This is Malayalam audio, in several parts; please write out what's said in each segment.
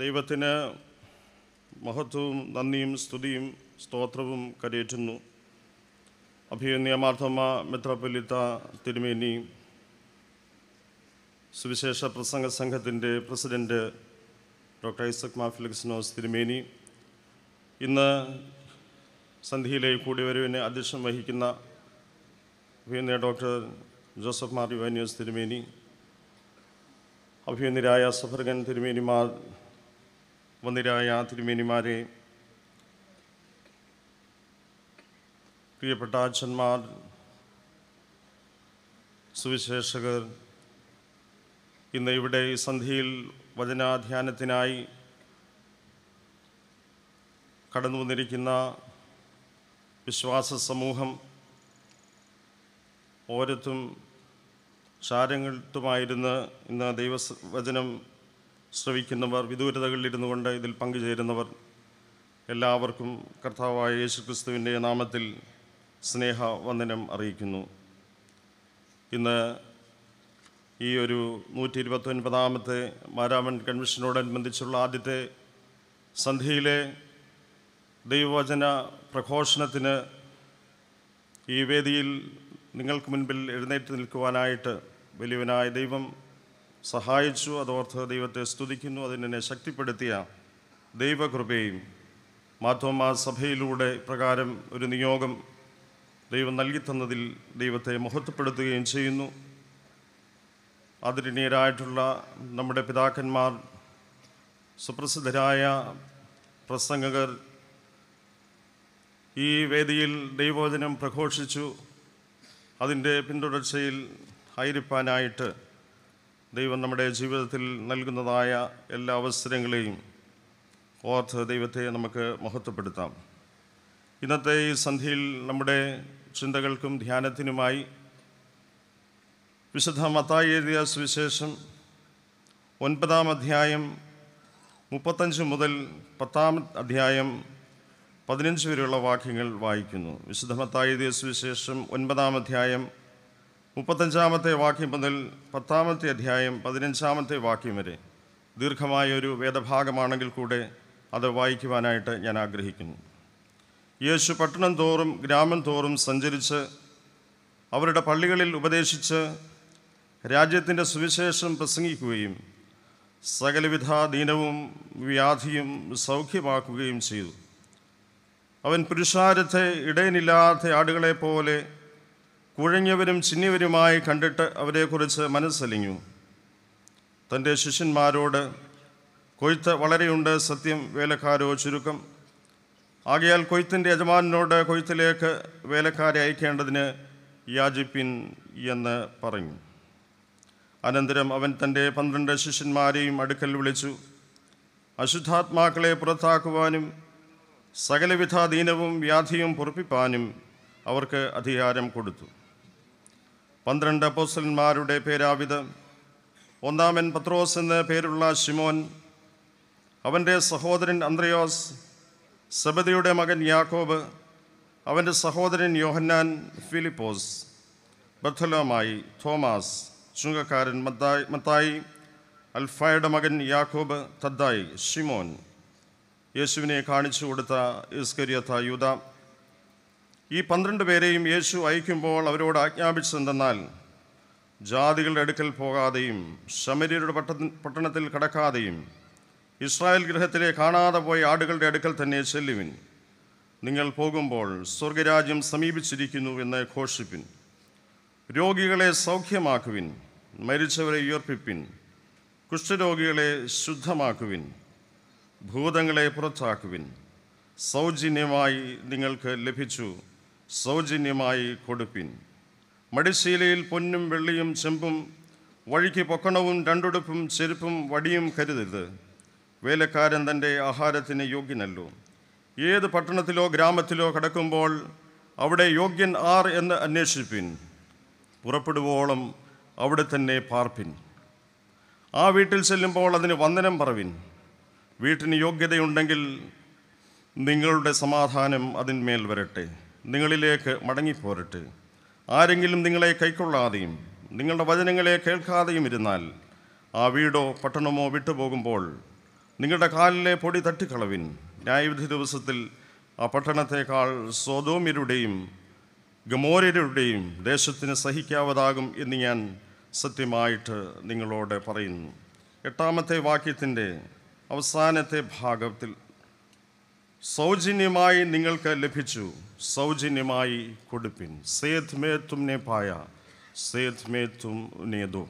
ദൈവത്തിന് മഹത്വവും നന്ദിയും സ്തുതിയും സ്തോത്രവും കരയേറ്റുന്നു അഭിയന്യ മാർത്തമ്മ തിരുമേനി സുവിശേഷ പ്രസംഗ സംഘത്തിൻ്റെ പ്രസിഡൻറ്റ് ഡോക്ടർ ഐസക് മാഫിലിക്സിനോസ് തിരുമേനി ഇന്ന് സന്ധിയിലെ കൂടിവരവിനെ അധ്യക്ഷം വഹിക്കുന്ന അഭിയന്യ ഡോക്ടർ ജോസഫ് മാർ യുവാനിയോസ് തിരുമേനി അഭിനന്ദരായ സഫർഗൻ തിരുമേനിമാർ വന്നിരായ തിരുമേനിമാരെ പ്രിയപ്പെട്ട അച്ഛന്മാർ സുവിശേഷകർ ഇന്ന് ഇവിടെ ഈ സന്ധ്യയിൽ വചനാധ്യാനത്തിനായി കടന്നു വന്നിരിക്കുന്ന വിശ്വാസ സമൂഹം ഓരത്തും ചാരങ്ങൾത്തുമായിരുന്ന് ഇന്ന് ദൈവവചനം ശ്രവിക്കുന്നവർ വിദൂരതകളിൽ കൊണ്ട് ഇതിൽ പങ്കുചേരുന്നവർ എല്ലാവർക്കും കർത്താവായ യേശുക്രിസ്തുവിൻ്റെ നാമത്തിൽ സ്നേഹ വന്ദനം അറിയിക്കുന്നു ഇന്ന് ഈ ഒരു നൂറ്റി ഇരുപത്തൊൻപതാമത്തെ മാരാമൻ കൺവെൻഷനോടനുബന്ധിച്ചുള്ള ആദ്യത്തെ സന്ധ്യയിലെ ദൈവവചന പ്രഘോഷണത്തിന് ഈ വേദിയിൽ നിങ്ങൾക്ക് മുൻപിൽ എഴുന്നേറ്റ് നിൽക്കുവാനായിട്ട് വലിയവനായ ദൈവം സഹായിച്ചു അതോർത്ത് ദൈവത്തെ സ്തുതിക്കുന്നു അതിനെ ശക്തിപ്പെടുത്തിയ ദൈവകൃപയും മാധവമാ സഭയിലൂടെ പ്രകാരം ഒരു നിയോഗം ദൈവം നൽകിത്തന്നതിൽ ദൈവത്തെ മഹത്വപ്പെടുത്തുകയും ചെയ്യുന്നു ആദരണീയരായിട്ടുള്ള നമ്മുടെ പിതാക്കന്മാർ സുപ്രസിദ്ധരായ പ്രസംഗകർ ഈ വേദിയിൽ ദൈവവചനം പ്രഘോഷിച്ചു അതിൻ്റെ പിന്തുടർച്ചയിൽ ആയിരിപ്പാനായിട്ട് ദൈവം നമ്മുടെ ജീവിതത്തിൽ നൽകുന്നതായ എല്ലാ അവസരങ്ങളെയും ഓർത്ത് ദൈവത്തെ നമുക്ക് മഹത്വപ്പെടുത്താം ഇന്നത്തെ ഈ സന്ധ്യയിൽ നമ്മുടെ ചിന്തകൾക്കും ധ്യാനത്തിനുമായി വിശുദ്ധ മത്തായി എഴുതിയ സുവിശേഷം ഒൻപതാം അധ്യായം മുപ്പത്തഞ്ച് മുതൽ പത്താം അധ്യായം പതിനഞ്ച് വരെയുള്ള വാക്യങ്ങൾ വായിക്കുന്നു വിശുദ്ധ മത്തായി എഴുതിയ സുവിശേഷം ഒൻപതാം അധ്യായം മുപ്പത്തഞ്ചാമത്തെ വാക്യം മുതൽ പത്താമത്തെ അധ്യായം പതിനഞ്ചാമത്തെ വാക്യം വരെ ദീർഘമായ ഒരു വേദഭാഗമാണെങ്കിൽ കൂടെ അത് വായിക്കുവാനായിട്ട് ഞാൻ ആഗ്രഹിക്കുന്നു യേശു പട്ടണം തോറും ഗ്രാമം തോറും സഞ്ചരിച്ച് അവരുടെ പള്ളികളിൽ ഉപദേശിച്ച് രാജ്യത്തിൻ്റെ സുവിശേഷം പ്രസംഗിക്കുകയും സകലവിധ ദീനവും വ്യാധിയും സൗഖ്യമാക്കുകയും ചെയ്തു അവൻ പുരുഷാരത്തെ ഇടയനില്ലാത്ത ആടുകളെ പോലെ കുഴഞ്ഞവരും ചിന്നിവരുമായി കണ്ടിട്ട് അവരെക്കുറിച്ച് മനസ്സലിഞ്ഞു തൻ്റെ ശിഷ്യന്മാരോട് കൊയ്ത്ത് വളരെയുണ്ട് സത്യം വേലക്കാരോ ചുരുക്കം ആകയാൽ കൊയ്ത്തിൻ്റെ യജമാനോട് കൊയ്ത്തിലേക്ക് വേലക്കാരെ അയക്കേണ്ടതിന് യാചിപ്പിൻ എന്ന് പറഞ്ഞു അനന്തരം അവൻ തൻ്റെ പന്ത്രണ്ട് ശിഷ്യന്മാരെയും അടുക്കൽ വിളിച്ചു അശുദ്ധാത്മാക്കളെ പുറത്താക്കുവാനും സകലവിധ ദീനവും വ്യാധിയും പൊറപ്പിപ്പാനും അവർക്ക് അധികാരം കൊടുത്തു പന്ത്രണ്ട് അപ്പോസ്റ്റലന്മാരുടെ പേരാവിത് ഒന്നാമൻ പത്രോസ് എന്ന പേരുള്ള ശിമോൻ അവൻ്റെ സഹോദരൻ അന്ത്രയോസ് സബദിയുടെ മകൻ യാക്കോബ് അവൻ്റെ സഹോദരൻ യോഹന്നാൻ ഫിലിപ്പോസ് ബഥലോമായി തോമാസ് ചുങ്കക്കാരൻ മത്തായി മത്തായി അൽഫായുടെ മകൻ യാക്കോബ് തദ്ദായി ഷിമോൻ യേശുവിനെ കാണിച്ചു കൊടുത്ത ഇസ്കരിയത്ത യൂത ഈ പന്ത്രണ്ട് പേരെയും യേശു അയക്കുമ്പോൾ അവരോട് ആജ്ഞാപിച്ചതെന്നാൽ ജാതികളുടെ അടുക്കൽ പോകാതെയും ശമരിയരുടെ പട്ട പട്ടണത്തിൽ കടക്കാതെയും ഇസ്രായേൽ ഗൃഹത്തിലെ കാണാതെ പോയ ആടുകളുടെ അടുക്കൽ തന്നെ ചെല്ലുവിൻ നിങ്ങൾ പോകുമ്പോൾ സ്വർഗരാജ്യം സമീപിച്ചിരിക്കുന്നു എന്ന് ഘോഷിപ്പിൻ രോഗികളെ സൗഖ്യമാക്കുവിൻ മരിച്ചവരെ ഉയർപ്പിപ്പിൻ കുഷ്ഠരോഗികളെ ശുദ്ധമാക്കുവിൻ ഭൂതങ്ങളെ പുറത്താക്കുവിൻ സൗജന്യമായി നിങ്ങൾക്ക് ലഭിച്ചു സൗജന്യമായി കൊടുപ്പിൻ മടിശീലയിൽ പൊന്നും വെള്ളിയും ചെമ്പും വഴിക്ക് പൊക്കണവും രണ്ടുടുപ്പും ചെരുപ്പും വടിയും കരുതരുത് വേലക്കാരൻ തൻ്റെ ആഹാരത്തിന് യോഗ്യനല്ലോ ഏത് പട്ടണത്തിലോ ഗ്രാമത്തിലോ കടക്കുമ്പോൾ അവിടെ യോഗ്യൻ ആർ എന്ന് അന്വേഷിപ്പിൻ പുറപ്പെടുവോളം അവിടെ തന്നെ പാർപ്പിൻ ആ വീട്ടിൽ ചെല്ലുമ്പോൾ അതിന് വന്ദനം പറവിൻ വീട്ടിന് യോഗ്യതയുണ്ടെങ്കിൽ നിങ്ങളുടെ സമാധാനം അതിന്മേൽ വരട്ടെ നിങ്ങളിലേക്ക് മടങ്ങിപ്പോരട്ട് ആരെങ്കിലും നിങ്ങളെ കൈക്കൊള്ളാതെയും നിങ്ങളുടെ വചനങ്ങളെ കേൾക്കാതെയും ഇരുന്നാൽ ആ വീടോ പട്ടണമോ വിട്ടുപോകുമ്പോൾ നിങ്ങളുടെ കാലിലെ പൊടി തട്ടിക്കളവിൻ ന്യായവിധി ദിവസത്തിൽ ആ പട്ടണത്തേക്കാൾ സ്വതോമിരുടെയും ഗമോരരുടെയും ദേശത്തിന് സഹിക്കാവതാകും എന്ന് ഞാൻ സത്യമായിട്ട് നിങ്ങളോട് പറയുന്നു എട്ടാമത്തെ വാക്യത്തിൻ്റെ അവസാനത്തെ ഭാഗത്തിൽ സൗജന്യമായി നിങ്ങൾക്ക് ലഭിച്ചു സൗജന്യമായി കൊടുപ്പിൻ സേത് മേ തുംനെ പായ സേത് മേ തും നേതു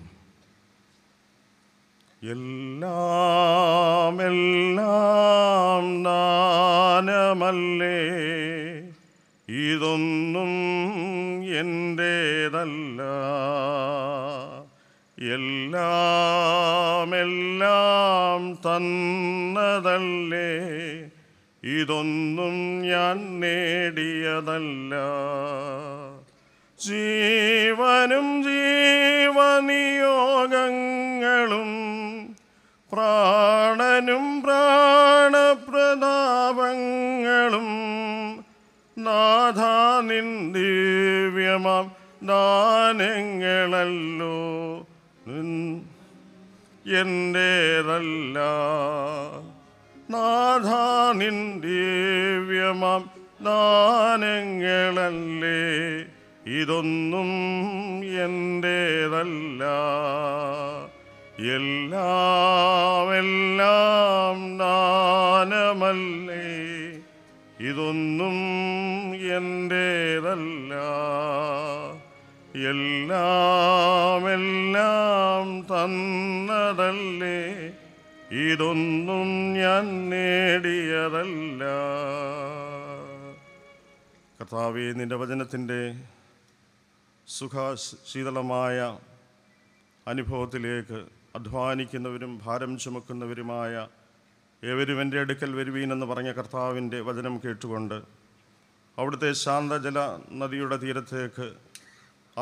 എല്ലാം എല്ലാം ദാനമല്ലേ ഇതൊന്നും എൻ്റേതല്ല എല്ലാം എല്ലാം തന്നതല്ലേ ഇതൊന്നും ഞാൻ നേടിയതല്ല ജീവനും ജീവനിയോഗങ്ങളും പ്രാണനും പ്രാണപ്രതാപങ്ങളും നാഥാനിൻ ദിവ്യമാം ദാനങ്ങളല്ലോ നിൻ എൻ്റേതല്ല നാഥാ ദിവ്യമാം ദാനങ്ങളല്ലേ ഇതൊന്നും എൻ്റേതല്ല എല്ലാം എല്ലാം ദാനമല്ലേ ഇതൊന്നും എൻ്റേതല്ല എല്ലാം എല്ലാം തന്നതല്ലേ ഇതൊന്നും ഞാൻ നേടിയതല്ല കർത്താവെ നിൻ്റെ വചനത്തിൻ്റെ സുഖശീതളമായ അനുഭവത്തിലേക്ക് അധ്വാനിക്കുന്നവരും ഭാരം ചുമക്കുന്നവരുമായ ഏവരും എൻ്റെ അടുക്കൽ വരുവീനെന്ന് പറഞ്ഞ കർത്താവിൻ്റെ വചനം കേട്ടുകൊണ്ട് അവിടുത്തെ ശാന്തജല നദിയുടെ തീരത്തേക്ക്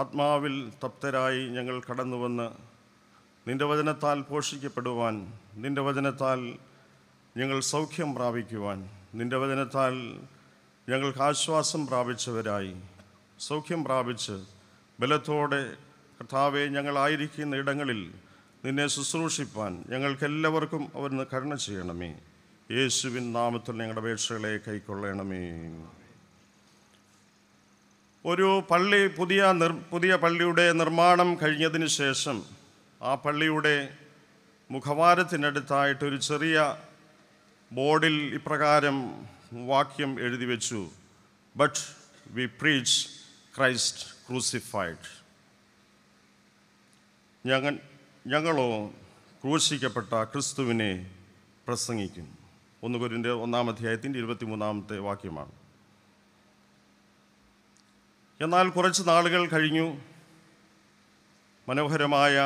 ആത്മാവിൽ തപ്തരായി ഞങ്ങൾ കടന്നുവന്ന് നിൻ്റെ വചനത്താൽ പോഷിക്കപ്പെടുവാൻ നിൻ്റെ വചനത്താൽ ഞങ്ങൾ സൗഖ്യം പ്രാപിക്കുവാൻ നിൻ്റെ വചനത്താൽ ഞങ്ങൾക്ക് ആശ്വാസം പ്രാപിച്ചവരായി സൗഖ്യം പ്രാപിച്ച് ബലത്തോടെ കർത്താവെ ഞങ്ങളായിരിക്കുന്ന ഇടങ്ങളിൽ നിന്നെ ശുശ്രൂഷിപ്പാൻ ഞങ്ങൾക്കെല്ലാവർക്കും അവർ കരുണ ചെയ്യണമേ യേശുവിൻ നാമത്തിൽ ഞങ്ങളുടെ അപേക്ഷകളെ കൈക്കൊള്ളണമേ ഒരു പള്ളി പുതിയ നിർ പുതിയ പള്ളിയുടെ നിർമ്മാണം കഴിഞ്ഞതിന് ശേഷം ആ പള്ളിയുടെ മുഖവാരത്തിനടുത്തായിട്ടൊരു ചെറിയ ബോർഡിൽ ഇപ്രകാരം വാക്യം എഴുതി വെച്ചു but we preach Christ crucified ഞങ്ങൾ ഞങ്ങളോ ക്രൂശിക്കപ്പെട്ട ക്രിസ്തുവിനെ പ്രസംഗിക്കുന്നു ഒന്ന് കുരിൻ്റെ ഒന്നാം അധ്യായത്തിൻ്റെ ഇരുപത്തിമൂന്നാമത്തെ വാക്യമാണ് എന്നാൽ കുറച്ച് നാളുകൾ കഴിഞ്ഞു മനോഹരമായ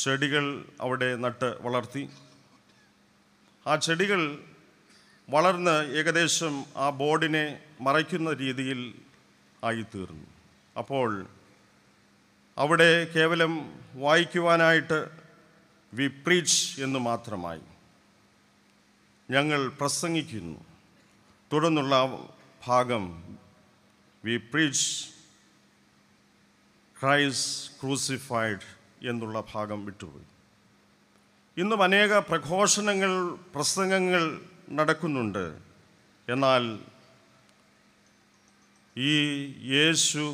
ചെടികൾ അവിടെ നട്ട് വളർത്തി ആ ചെടികൾ വളർന്ന് ഏകദേശം ആ ബോർഡിനെ മറയ്ക്കുന്ന രീതിയിൽ ആയിത്തീർന്നു അപ്പോൾ അവിടെ കേവലം വായിക്കുവാനായിട്ട് വി പ്രീച്ച് എന്ന് മാത്രമായി ഞങ്ങൾ പ്രസംഗിക്കുന്നു തുടർന്നുള്ള ഭാഗം വി പ്രീച്ച് ക്രൈസ് ക്രൂസിഫൈഡ് എന്നുള്ള ഭാഗം വിട്ടുപോയി ഇന്നും അനേക പ്രഘോഷണങ്ങൾ പ്രസംഗങ്ങൾ നടക്കുന്നുണ്ട് എന്നാൽ ഈ യേശു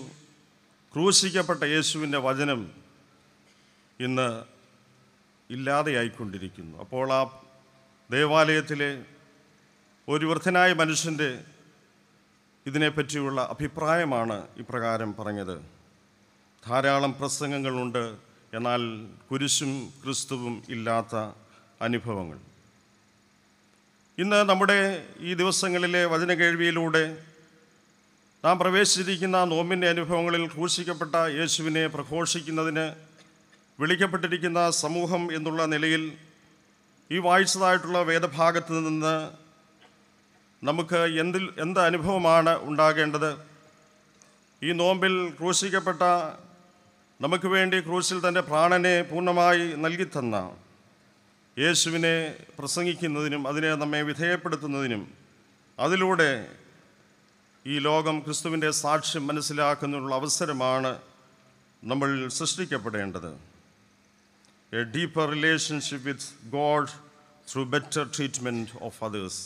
ക്രൂശിക്കപ്പെട്ട യേശുവിൻ്റെ വചനം ഇന്ന് ഇല്ലാതെയായിക്കൊണ്ടിരിക്കുന്നു അപ്പോൾ ആ ദേവാലയത്തിലെ ഒരു വൃദ്ധനായ മനുഷ്യൻ്റെ ഇതിനെപ്പറ്റിയുള്ള അഭിപ്രായമാണ് ഇപ്രകാരം പറഞ്ഞത് ധാരാളം പ്രസംഗങ്ങളുണ്ട് എന്നാൽ കുരിശും ക്രിസ്തുവും ഇല്ലാത്ത അനുഭവങ്ങൾ ഇന്ന് നമ്മുടെ ഈ ദിവസങ്ങളിലെ വചനകേഴ്വിയിലൂടെ നാം പ്രവേശിച്ചിരിക്കുന്ന നോമ്പിൻ്റെ അനുഭവങ്ങളിൽ ക്രൂശിക്കപ്പെട്ട യേശുവിനെ പ്രഘോഷിക്കുന്നതിന് വിളിക്കപ്പെട്ടിരിക്കുന്ന സമൂഹം എന്നുള്ള നിലയിൽ ഈ വായിച്ചതായിട്ടുള്ള വേദഭാഗത്ത് നിന്ന് നമുക്ക് എന്തിൽ എന്ത് അനുഭവമാണ് ഉണ്ടാകേണ്ടത് ഈ നോമ്പിൽ ക്രൂശിക്കപ്പെട്ട നമുക്ക് വേണ്ടി ക്രൂശിൽ തൻ്റെ പ്രാണനെ പൂർണ്ണമായി നൽകിത്തന്ന യേശുവിനെ പ്രസംഗിക്കുന്നതിനും അതിനെ നമ്മെ വിധേയപ്പെടുത്തുന്നതിനും അതിലൂടെ ഈ ലോകം ക്രിസ്തുവിൻ്റെ സാക്ഷ്യം മനസ്സിലാക്കുന്നതിനുള്ള അവസരമാണ് നമ്മൾ സൃഷ്ടിക്കപ്പെടേണ്ടത് a deeper relationship with God through better treatment of others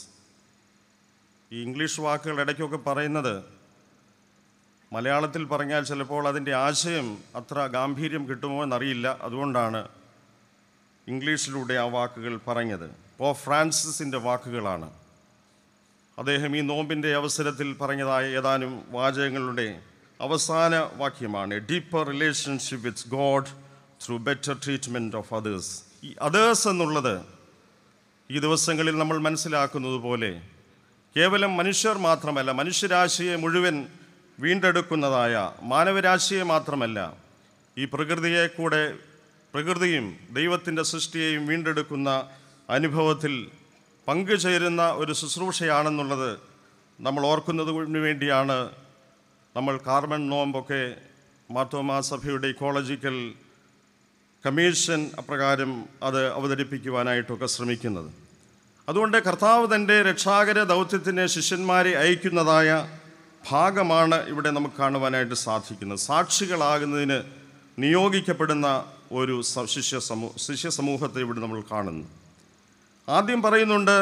ഈ ഇംഗ്ലീഷ് വാക്കുകൾ ഇടയ്ക്കൊക്കെ പറയുന്നത് മലയാളത്തിൽ പറഞ്ഞാൽ ചിലപ്പോൾ അതിൻ്റെ ആശയം അത്ര ഗാംഭീര്യം കിട്ടുമോ എന്നറിയില്ല അതുകൊണ്ടാണ് ഇംഗ്ലീഷിലൂടെ ആ വാക്കുകൾ പറഞ്ഞത് പോ ഫ്രാൻസിൻ്റെ വാക്കുകളാണ് അദ്ദേഹം ഈ നോമ്പിൻ്റെ അവസരത്തിൽ പറഞ്ഞതായ ഏതാനും വാചകങ്ങളുടെ അവസാന വാക്യമാണ് deeper relationship with God through better treatment of others ഈ അതേഴ്സ് എന്നുള്ളത് ഈ ദിവസങ്ങളിൽ നമ്മൾ മനസ്സിലാക്കുന്നത് പോലെ കേവലം മനുഷ്യർ മാത്രമല്ല മനുഷ്യരാശിയെ മുഴുവൻ വീണ്ടെടുക്കുന്നതായ മാനവരാശിയെ മാത്രമല്ല ഈ പ്രകൃതിയെ കൂടെ പ്രകൃതിയും ദൈവത്തിൻ്റെ സൃഷ്ടിയെയും വീണ്ടെടുക്കുന്ന അനുഭവത്തിൽ പങ്കുചേരുന്ന ഒരു ശുശ്രൂഷയാണെന്നുള്ളത് നമ്മൾ ഓർക്കുന്നതിന് വേണ്ടിയാണ് നമ്മൾ കാർബൺ നോമ്പൊക്കെ മാർത്തോമാ സഭയുടെ ഇക്കോളജിക്കൽ കമ്മീഷൻ അപ്രകാരം അത് അവതരിപ്പിക്കുവാനായിട്ടൊക്കെ ശ്രമിക്കുന്നത് അതുകൊണ്ട് കർത്താവ് തൻ്റെ രക്ഷാകര ദൗത്യത്തിന് ശിഷ്യന്മാരെ അയക്കുന്നതായ ഭാഗമാണ് ഇവിടെ നമുക്ക് കാണുവാനായിട്ട് സാധിക്കുന്നത് സാക്ഷികളാകുന്നതിന് നിയോഗിക്കപ്പെടുന്ന ഒരു ശിഷ്യ സമൂഹ ശിഷ്യ സമൂഹത്തെ ഇവിടെ നമ്മൾ കാണുന്നു ആദ്യം പറയുന്നുണ്ട്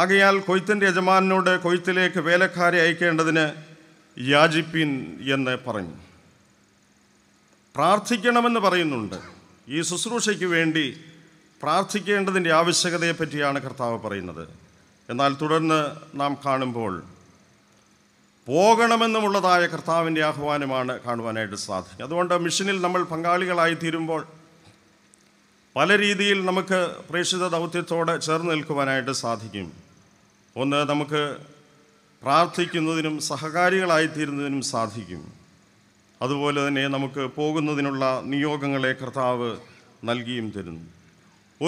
ആകയാൽ കൊയ്ത്തിൻ്റെ യജമാനോട് കൊയ്ത്തിലേക്ക് വേലക്കാരെ അയക്കേണ്ടതിന് യാചിപ്പിൻ എന്ന് പറഞ്ഞു പ്രാർത്ഥിക്കണമെന്ന് പറയുന്നുണ്ട് ഈ ശുശ്രൂഷയ്ക്ക് വേണ്ടി പ്രാർത്ഥിക്കേണ്ടതിൻ്റെ ആവശ്യകതയെപ്പറ്റിയാണ് കർത്താവ് പറയുന്നത് എന്നാൽ തുടർന്ന് നാം കാണുമ്പോൾ പോകണമെന്നുമുള്ളതായ കർത്താവിൻ്റെ ആഹ്വാനമാണ് കാണുവാനായിട്ട് സാധിക്കുന്നത് അതുകൊണ്ട് മിഷനിൽ നമ്മൾ പങ്കാളികളായി തീരുമ്പോൾ പല രീതിയിൽ നമുക്ക് പ്രേക്ഷിത ദൗത്യത്തോടെ ചേർന്ന് നിൽക്കുവാനായിട്ട് സാധിക്കും ഒന്ന് നമുക്ക് പ്രാർത്ഥിക്കുന്നതിനും സഹകാരികളായി തീരുന്നതിനും സാധിക്കും അതുപോലെ തന്നെ നമുക്ക് പോകുന്നതിനുള്ള നിയോഗങ്ങളെ കർത്താവ് നൽകിയും തരുന്നു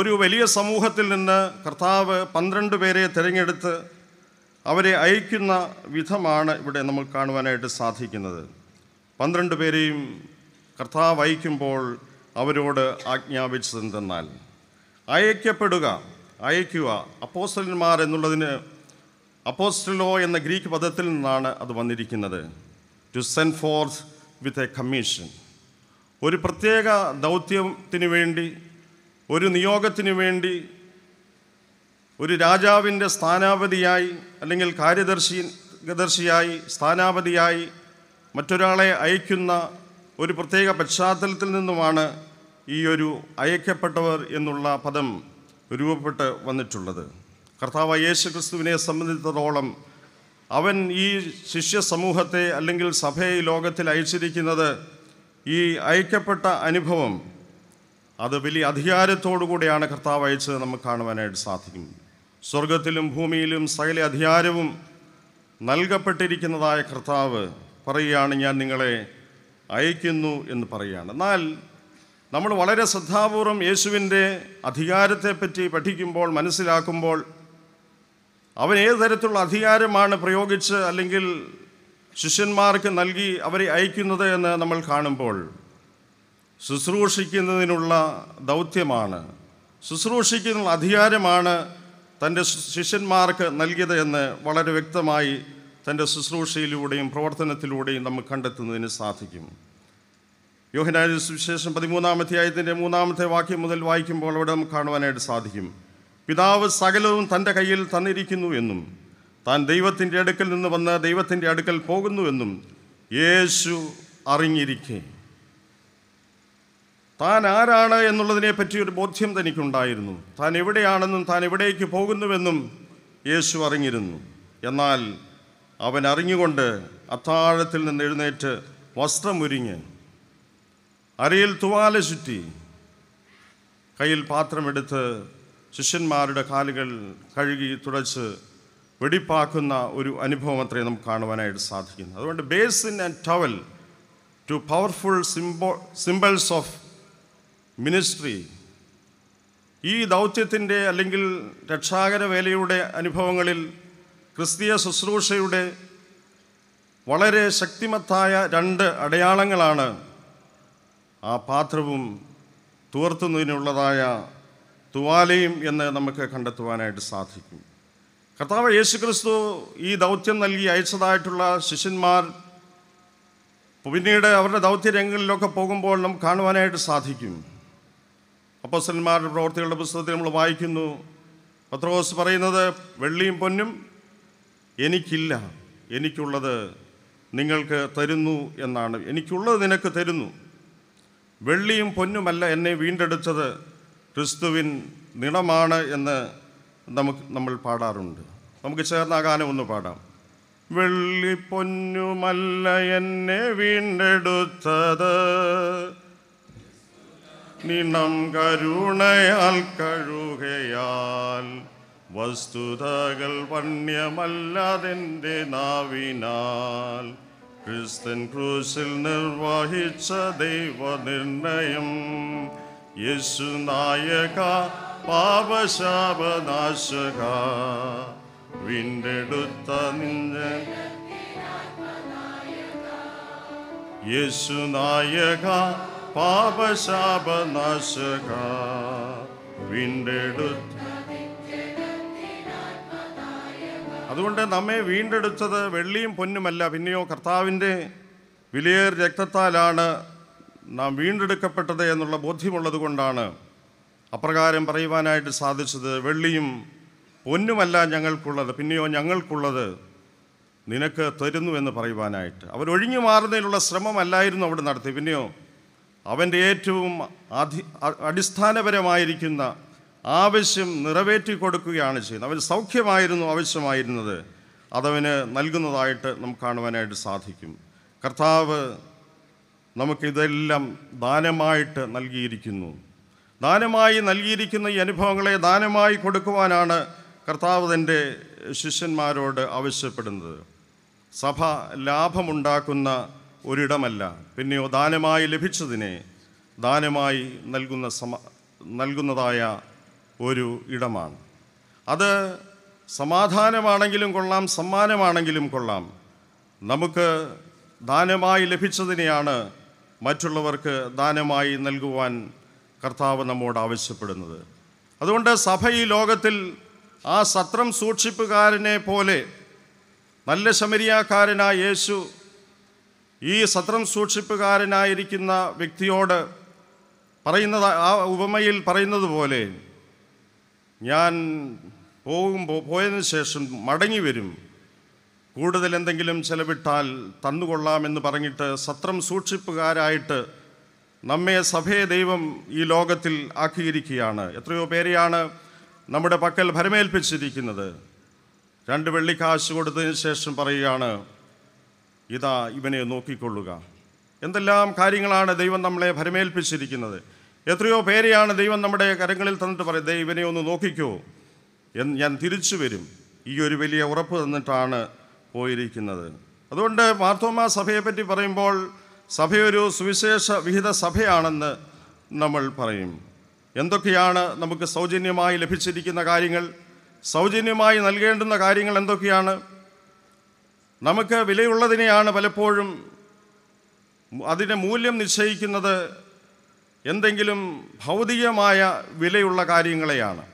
ഒരു വലിയ സമൂഹത്തിൽ നിന്ന് കർത്താവ് പന്ത്രണ്ട് പേരെ തിരഞ്ഞെടുത്ത് അവരെ അയക്കുന്ന വിധമാണ് ഇവിടെ നമ്മൾ കാണുവാനായിട്ട് സാധിക്കുന്നത് പന്ത്രണ്ട് പേരെയും കർത്താവ് അയക്കുമ്പോൾ അവരോട് ആജ്ഞാപിച്ചതെന്തെന്നാൽ അയക്കപ്പെടുക അയക്കുക അപ്പോസ്റ്റലന്മാർ എന്നുള്ളതിന് അപ്പോസ്റ്റലോ എന്ന ഗ്രീക്ക് പദത്തിൽ നിന്നാണ് അത് വന്നിരിക്കുന്നത് to send forth with a commission ഒരു പ്രത്യേക ദൗത്യത്തിന് വേണ്ടി ഒരു നിയോഗത്തിന് വേണ്ടി ഒരു രാജാവിൻ്റെ സ്ഥാനാപതിയായി അല്ലെങ്കിൽ കാര്യദർശി ദർശിയായി സ്ഥാനാപതിയായി മറ്റൊരാളെ അയക്കുന്ന ഒരു പ്രത്യേക പശ്ചാത്തലത്തിൽ നിന്നുമാണ് ഈ ഒരു അയക്കപ്പെട്ടവർ എന്നുള്ള പദം രൂപപ്പെട്ട് വന്നിട്ടുള്ളത് കർത്താവ് യേശു ക്രിസ്തുവിനെ സംബന്ധിച്ചിടത്തോളം അവൻ ഈ ശിഷ്യ സമൂഹത്തെ അല്ലെങ്കിൽ സഭയെ ലോകത്തിൽ അയച്ചിരിക്കുന്നത് ഈ അയക്കപ്പെട്ട അനുഭവം അത് വലിയ അധികാരത്തോടു കൂടിയാണ് കർത്താവ് അയച്ചത് നമുക്ക് കാണുവാനായിട്ട് സാധിക്കും സ്വർഗത്തിലും ഭൂമിയിലും സകല അധികാരവും നൽകപ്പെട്ടിരിക്കുന്നതായ കർത്താവ് പറയുകയാണ് ഞാൻ നിങ്ങളെ അയക്കുന്നു എന്ന് പറയുകയാണ് എന്നാൽ നമ്മൾ വളരെ ശ്രദ്ധാപൂർവം യേശുവിൻ്റെ അധികാരത്തെപ്പറ്റി പഠിക്കുമ്പോൾ മനസ്സിലാക്കുമ്പോൾ അവൻ ഏത് തരത്തിലുള്ള അധികാരമാണ് പ്രയോഗിച്ച് അല്ലെങ്കിൽ ശിഷ്യന്മാർക്ക് നൽകി അവരെ അയക്കുന്നത് എന്ന് നമ്മൾ കാണുമ്പോൾ ശുശ്രൂഷിക്കുന്നതിനുള്ള ദൗത്യമാണ് ശുശ്രൂഷിക്കുന്ന അധികാരമാണ് തൻ്റെ ശിഷ്യന്മാർക്ക് നൽകിയത് എന്ന് വളരെ വ്യക്തമായി തൻ്റെ ശുശ്രൂഷയിലൂടെയും പ്രവർത്തനത്തിലൂടെയും നമുക്ക് കണ്ടെത്തുന്നതിന് സാധിക്കും യോഹനായ സുവിശേഷം പതിമൂന്നാം അധ്യായത്തിൻ്റെ മൂന്നാമത്തെ വാക്യം മുതൽ വായിക്കുമ്പോൾ അവിടെ നമുക്ക് കാണുവാനായിട്ട് സാധിക്കും പിതാവ് സകലവും തൻ്റെ കയ്യിൽ തന്നിരിക്കുന്നു എന്നും താൻ ദൈവത്തിൻ്റെ അടുക്കൽ നിന്ന് വന്ന് ദൈവത്തിൻ്റെ അടുക്കൽ പോകുന്നുവെന്നും യേശു അറിഞ്ഞിരിക്കേ താൻ ആരാണ് എന്നുള്ളതിനെ പറ്റി ഒരു ബോധ്യം തനിക്കുണ്ടായിരുന്നു താൻ എവിടെയാണെന്നും താൻ എവിടേക്ക് പോകുന്നുവെന്നും യേശു അറിഞ്ഞിരുന്നു എന്നാൽ അവൻ അറിഞ്ഞുകൊണ്ട് അത്താഴത്തിൽ നിന്ന് എഴുന്നേറ്റ് വസ്ത്രം വസ്ത്രമുരിഞ്ഞ് അരയിൽ തുവാല ചുറ്റി കയ്യിൽ പാത്രമെടുത്ത് ശിഷ്യന്മാരുടെ കാലുകൾ കഴുകി തുടച്ച് വെടിപ്പാക്കുന്ന ഒരു അനുഭവം അത്രയും നമുക്ക് കാണുവാനായിട്ട് സാധിക്കുന്നു അതുകൊണ്ട് basin and towel two powerful symbol symbols of ministry ഈ ദൗത്യത്തിൻ്റെ അല്ലെങ്കിൽ രക്ഷാകര വേലയുടെ അനുഭവങ്ങളിൽ ക്രിസ്തീയ ശുശ്രൂഷയുടെ വളരെ ശക്തിമത്തായ രണ്ട് അടയാളങ്ങളാണ് ആ പാത്രവും തുവർത്തുന്നതിനുള്ളതായ തുവാലയും എന്ന് നമുക്ക് കണ്ടെത്തുവാനായിട്ട് സാധിക്കും കർത്താവ് യേശു ക്രിസ്തു ഈ ദൗത്യം നൽകി അയച്ചതായിട്ടുള്ള ശിഷ്യന്മാർ പിന്നീട് അവരുടെ ദൗത്യരംഗങ്ങളിലൊക്കെ പോകുമ്പോൾ നമുക്ക് കാണുവാനായിട്ട് സാധിക്കും അപ്പസന്മാരുടെ പ്രവർത്തികളുടെ പുസ്തകത്തിൽ നമ്മൾ വായിക്കുന്നു പത്രോസ് പറയുന്നത് വെള്ളിയും പൊന്നും എനിക്കില്ല എനിക്കുള്ളത് നിങ്ങൾക്ക് തരുന്നു എന്നാണ് എനിക്കുള്ളത് നിനക്ക് തരുന്നു വെള്ളിയും പൊന്നുമല്ല എന്നെ വീണ്ടെടുത്തത് ക്രിസ്തുവിൻ നിണമാണ് എന്ന് നമുക്ക് നമ്മൾ പാടാറുണ്ട് നമുക്ക് ചേർന്ന ഗാനം ഒന്ന് പാടാം പൊന്നുമല്ല എന്നെ വീണ്ടെടുത്തത് നിണം കരുണയാൽ കഴുകയാൽ വസ്തുതകൾ വണ്യമല്ലതെൻ്റെ നാവിനാൽ ക്രിസ്തൻ ക്രൂസിൽ നിർവഹിച്ച ദൈവനിർണയം യേശു നായക പാപശാപനാശക വീണ്ടെടുത്ത നിന്ന യേശു നായക പാപശാപനാശക വീണ്ടെടുത്ത അതുകൊണ്ട് നമ്മെ വീണ്ടെടുത്തത് വെള്ളിയും പൊന്നുമല്ല പിന്നെയോ കർത്താവിൻ്റെ വിലയേർ രക്തത്താലാണ് നാം വീണ്ടെടുക്കപ്പെട്ടത് എന്നുള്ള ബോധ്യമുള്ളത് കൊണ്ടാണ് അപ്രകാരം പറയുവാനായിട്ട് സാധിച്ചത് വെള്ളിയും പൊന്നുമല്ല ഞങ്ങൾക്കുള്ളത് പിന്നെയോ ഞങ്ങൾക്കുള്ളത് നിനക്ക് തരുന്നു എന്ന് പറയുവാനായിട്ട് അവരൊഴിഞ്ഞു മാറുന്നതിനുള്ള ശ്രമമല്ലായിരുന്നു അവിടെ നടത്തി പിന്നെയോ അവൻ്റെ ഏറ്റവും അധി അടിസ്ഥാനപരമായിരിക്കുന്ന ആവശ്യം നിറവേറ്റി കൊടുക്കുകയാണ് ചെയ്യുന്നത് അവന് സൗഖ്യമായിരുന്നു ആവശ്യമായിരുന്നത് അതവന് നൽകുന്നതായിട്ട് നമുക്ക് കാണുവാനായിട്ട് സാധിക്കും കർത്താവ് നമുക്കിതെല്ലാം ദാനമായിട്ട് നൽകിയിരിക്കുന്നു ദാനമായി നൽകിയിരിക്കുന്ന ഈ അനുഭവങ്ങളെ ദാനമായി കൊടുക്കുവാനാണ് കർത്താവ് തൻ്റെ ശിഷ്യന്മാരോട് ആവശ്യപ്പെടുന്നത് സഭ ലാഭമുണ്ടാക്കുന്ന ഒരിടമല്ല പിന്നെയോ ദാനമായി ലഭിച്ചതിനെ ദാനമായി നൽകുന്ന സമ നൽകുന്നതായ ഒരു ഇടമാണ് അത് സമാധാനമാണെങ്കിലും കൊള്ളാം സമ്മാനമാണെങ്കിലും കൊള്ളാം നമുക്ക് ദാനമായി ലഭിച്ചതിനെയാണ് മറ്റുള്ളവർക്ക് ദാനമായി നൽകുവാൻ കർത്താവ് നമ്മോട് ആവശ്യപ്പെടുന്നത് അതുകൊണ്ട് സഭ ഈ ലോകത്തിൽ ആ സത്രം സൂക്ഷിപ്പുകാരനെ പോലെ നല്ല ശമരിയാക്കാരനായ യേശു ഈ സത്രം സൂക്ഷിപ്പുകാരനായിരിക്കുന്ന വ്യക്തിയോട് പറയുന്നത് ആ ഉപമയിൽ പറയുന്നത് പോലെ ഞാൻ പോകുമ്പോൾ പോയതിന് ശേഷം മടങ്ങി വരും കൂടുതൽ എന്തെങ്കിലും ചെലവിട്ടാൽ തന്നുകൊള്ളാമെന്ന് പറഞ്ഞിട്ട് സത്രം സൂക്ഷിപ്പുകാരായിട്ട് നമ്മെ സഭയെ ദൈവം ഈ ലോകത്തിൽ ആക്കിയിരിക്കുകയാണ് എത്രയോ പേരെയാണ് നമ്മുടെ പക്കൽ ഭരമേൽപ്പിച്ചിരിക്കുന്നത് രണ്ട് വെള്ളിക്കാശ് കൊടുത്തതിന് ശേഷം പറയുകയാണ് ഇതാ ഇവനെ നോക്കിക്കൊള്ളുക എന്തെല്ലാം കാര്യങ്ങളാണ് ദൈവം നമ്മളെ ഭരമേൽപ്പിച്ചിരിക്കുന്നത് എത്രയോ പേരെയാണ് ദൈവം നമ്മുടെ കരങ്ങളിൽ തന്നിട്ട് പറയും ദൈവം ഇവനെ ഒന്ന് നോക്കിക്കോ എന്ന് ഞാൻ തിരിച്ചു വരും ഈ ഒരു വലിയ ഉറപ്പ് തന്നിട്ടാണ് പോയിരിക്കുന്നത് അതുകൊണ്ട് മാർത്തോമ സഭയെപ്പറ്റി പറയുമ്പോൾ സഭയൊരു സുവിശേഷ വിഹിത സഭയാണെന്ന് നമ്മൾ പറയും എന്തൊക്കെയാണ് നമുക്ക് സൗജന്യമായി ലഭിച്ചിരിക്കുന്ന കാര്യങ്ങൾ സൗജന്യമായി നൽകേണ്ടുന്ന കാര്യങ്ങൾ എന്തൊക്കെയാണ് നമുക്ക് വിലയുള്ളതിനെയാണ് പലപ്പോഴും അതിൻ്റെ മൂല്യം നിശ്ചയിക്കുന്നത് എന്തെങ്കിലും ഭൗതികമായ വിലയുള്ള കാര്യങ്ങളെയാണ്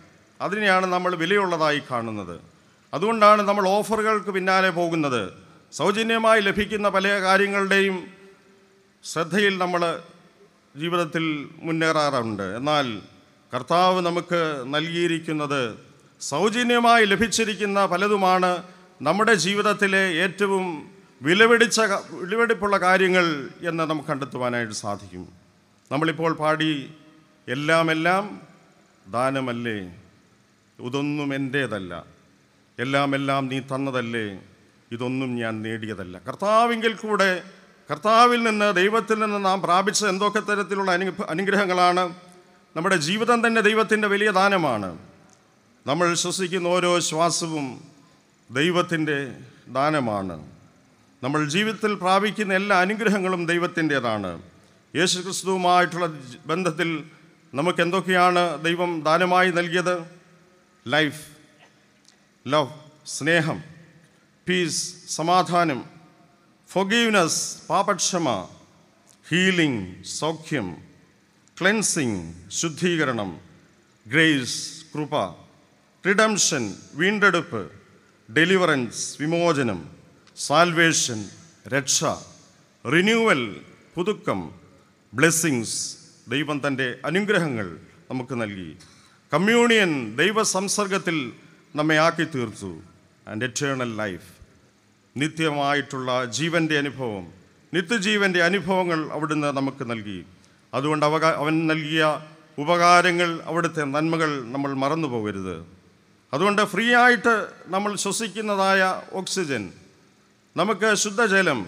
അതിനെയാണ് നമ്മൾ വിലയുള്ളതായി കാണുന്നത് അതുകൊണ്ടാണ് നമ്മൾ ഓഫറുകൾക്ക് പിന്നാലെ പോകുന്നത് സൗജന്യമായി ലഭിക്കുന്ന പല കാര്യങ്ങളുടെയും ശ്രദ്ധയിൽ നമ്മൾ ജീവിതത്തിൽ മുന്നേറാറുണ്ട് എന്നാൽ കർത്താവ് നമുക്ക് നൽകിയിരിക്കുന്നത് സൗജന്യമായി ലഭിച്ചിരിക്കുന്ന പലതുമാണ് നമ്മുടെ ജീവിതത്തിലെ ഏറ്റവും വിലവെടിച്ച വിലപിടിപ്പുള്ള കാര്യങ്ങൾ എന്ന് നമുക്ക് കണ്ടെത്തുവാനായിട്ട് സാധിക്കും നമ്മളിപ്പോൾ പാടി എല്ലാമെല്ലാം ദാനമല്ലേ ഇതൊന്നും എൻ്റേതല്ല എല്ലാമെല്ലാം നീ തന്നതല്ലേ ഇതൊന്നും ഞാൻ നേടിയതല്ല കർത്താവിങ്കിൽ കൂടെ കർത്താവിൽ നിന്ന് ദൈവത്തിൽ നിന്ന് നാം പ്രാപിച്ച എന്തൊക്കെ തരത്തിലുള്ള അനു അനുഗ്രഹങ്ങളാണ് നമ്മുടെ ജീവിതം തന്നെ ദൈവത്തിൻ്റെ വലിയ ദാനമാണ് നമ്മൾ ശ്വസിക്കുന്ന ഓരോ ശ്വാസവും ദൈവത്തിൻ്റെ ദാനമാണ് നമ്മൾ ജീവിതത്തിൽ പ്രാപിക്കുന്ന എല്ലാ അനുഗ്രഹങ്ങളും ദൈവത്തിൻ്റെതാണ് യേശു ക്രിസ്തുവുമായിട്ടുള്ള ബന്ധത്തിൽ നമുക്ക് എന്തൊക്കെയാണ് ദൈവം ദാനമായി നൽകിയത് ലൈഫ് ലവ് സ്നേഹം പീസ് സമാധാനം ഫൊഗീവ്നസ് പാപക്ഷമ ഹീലിംഗ് സൗഖ്യം ക്ലെൻസിങ് ശുദ്ധീകരണം ഗ്രേസ് കൃപ റിഡംഷൻ വീണ്ടെടുപ്പ് ഡെലിവറൻസ് വിമോചനം സാൽവേഷൻ രക്ഷ റിന്യൂവൽ പുതുക്കം ബ്ലെസ്സിങ്സ് ദൈവം തൻ്റെ അനുഗ്രഹങ്ങൾ നമുക്ക് നൽകി കമ്മ്യൂണിയൻ ദൈവ സംസർഗത്തിൽ നമ്മെ ആക്കി തീർത്തു ആൻഡ് എറ്റേണൽ ലൈഫ് നിത്യമായിട്ടുള്ള ജീവൻ്റെ അനുഭവം നിത്യജീവൻ്റെ അനുഭവങ്ങൾ അവിടുന്ന് നമുക്ക് നൽകി അതുകൊണ്ട് അവകാ അവൻ നൽകിയ ഉപകാരങ്ങൾ അവിടുത്തെ നന്മകൾ നമ്മൾ മറന്നു പോകരുത് അതുകൊണ്ട് ഫ്രീ ആയിട്ട് നമ്മൾ ശ്വസിക്കുന്നതായ ഓക്സിജൻ നമുക്ക് ശുദ്ധജലം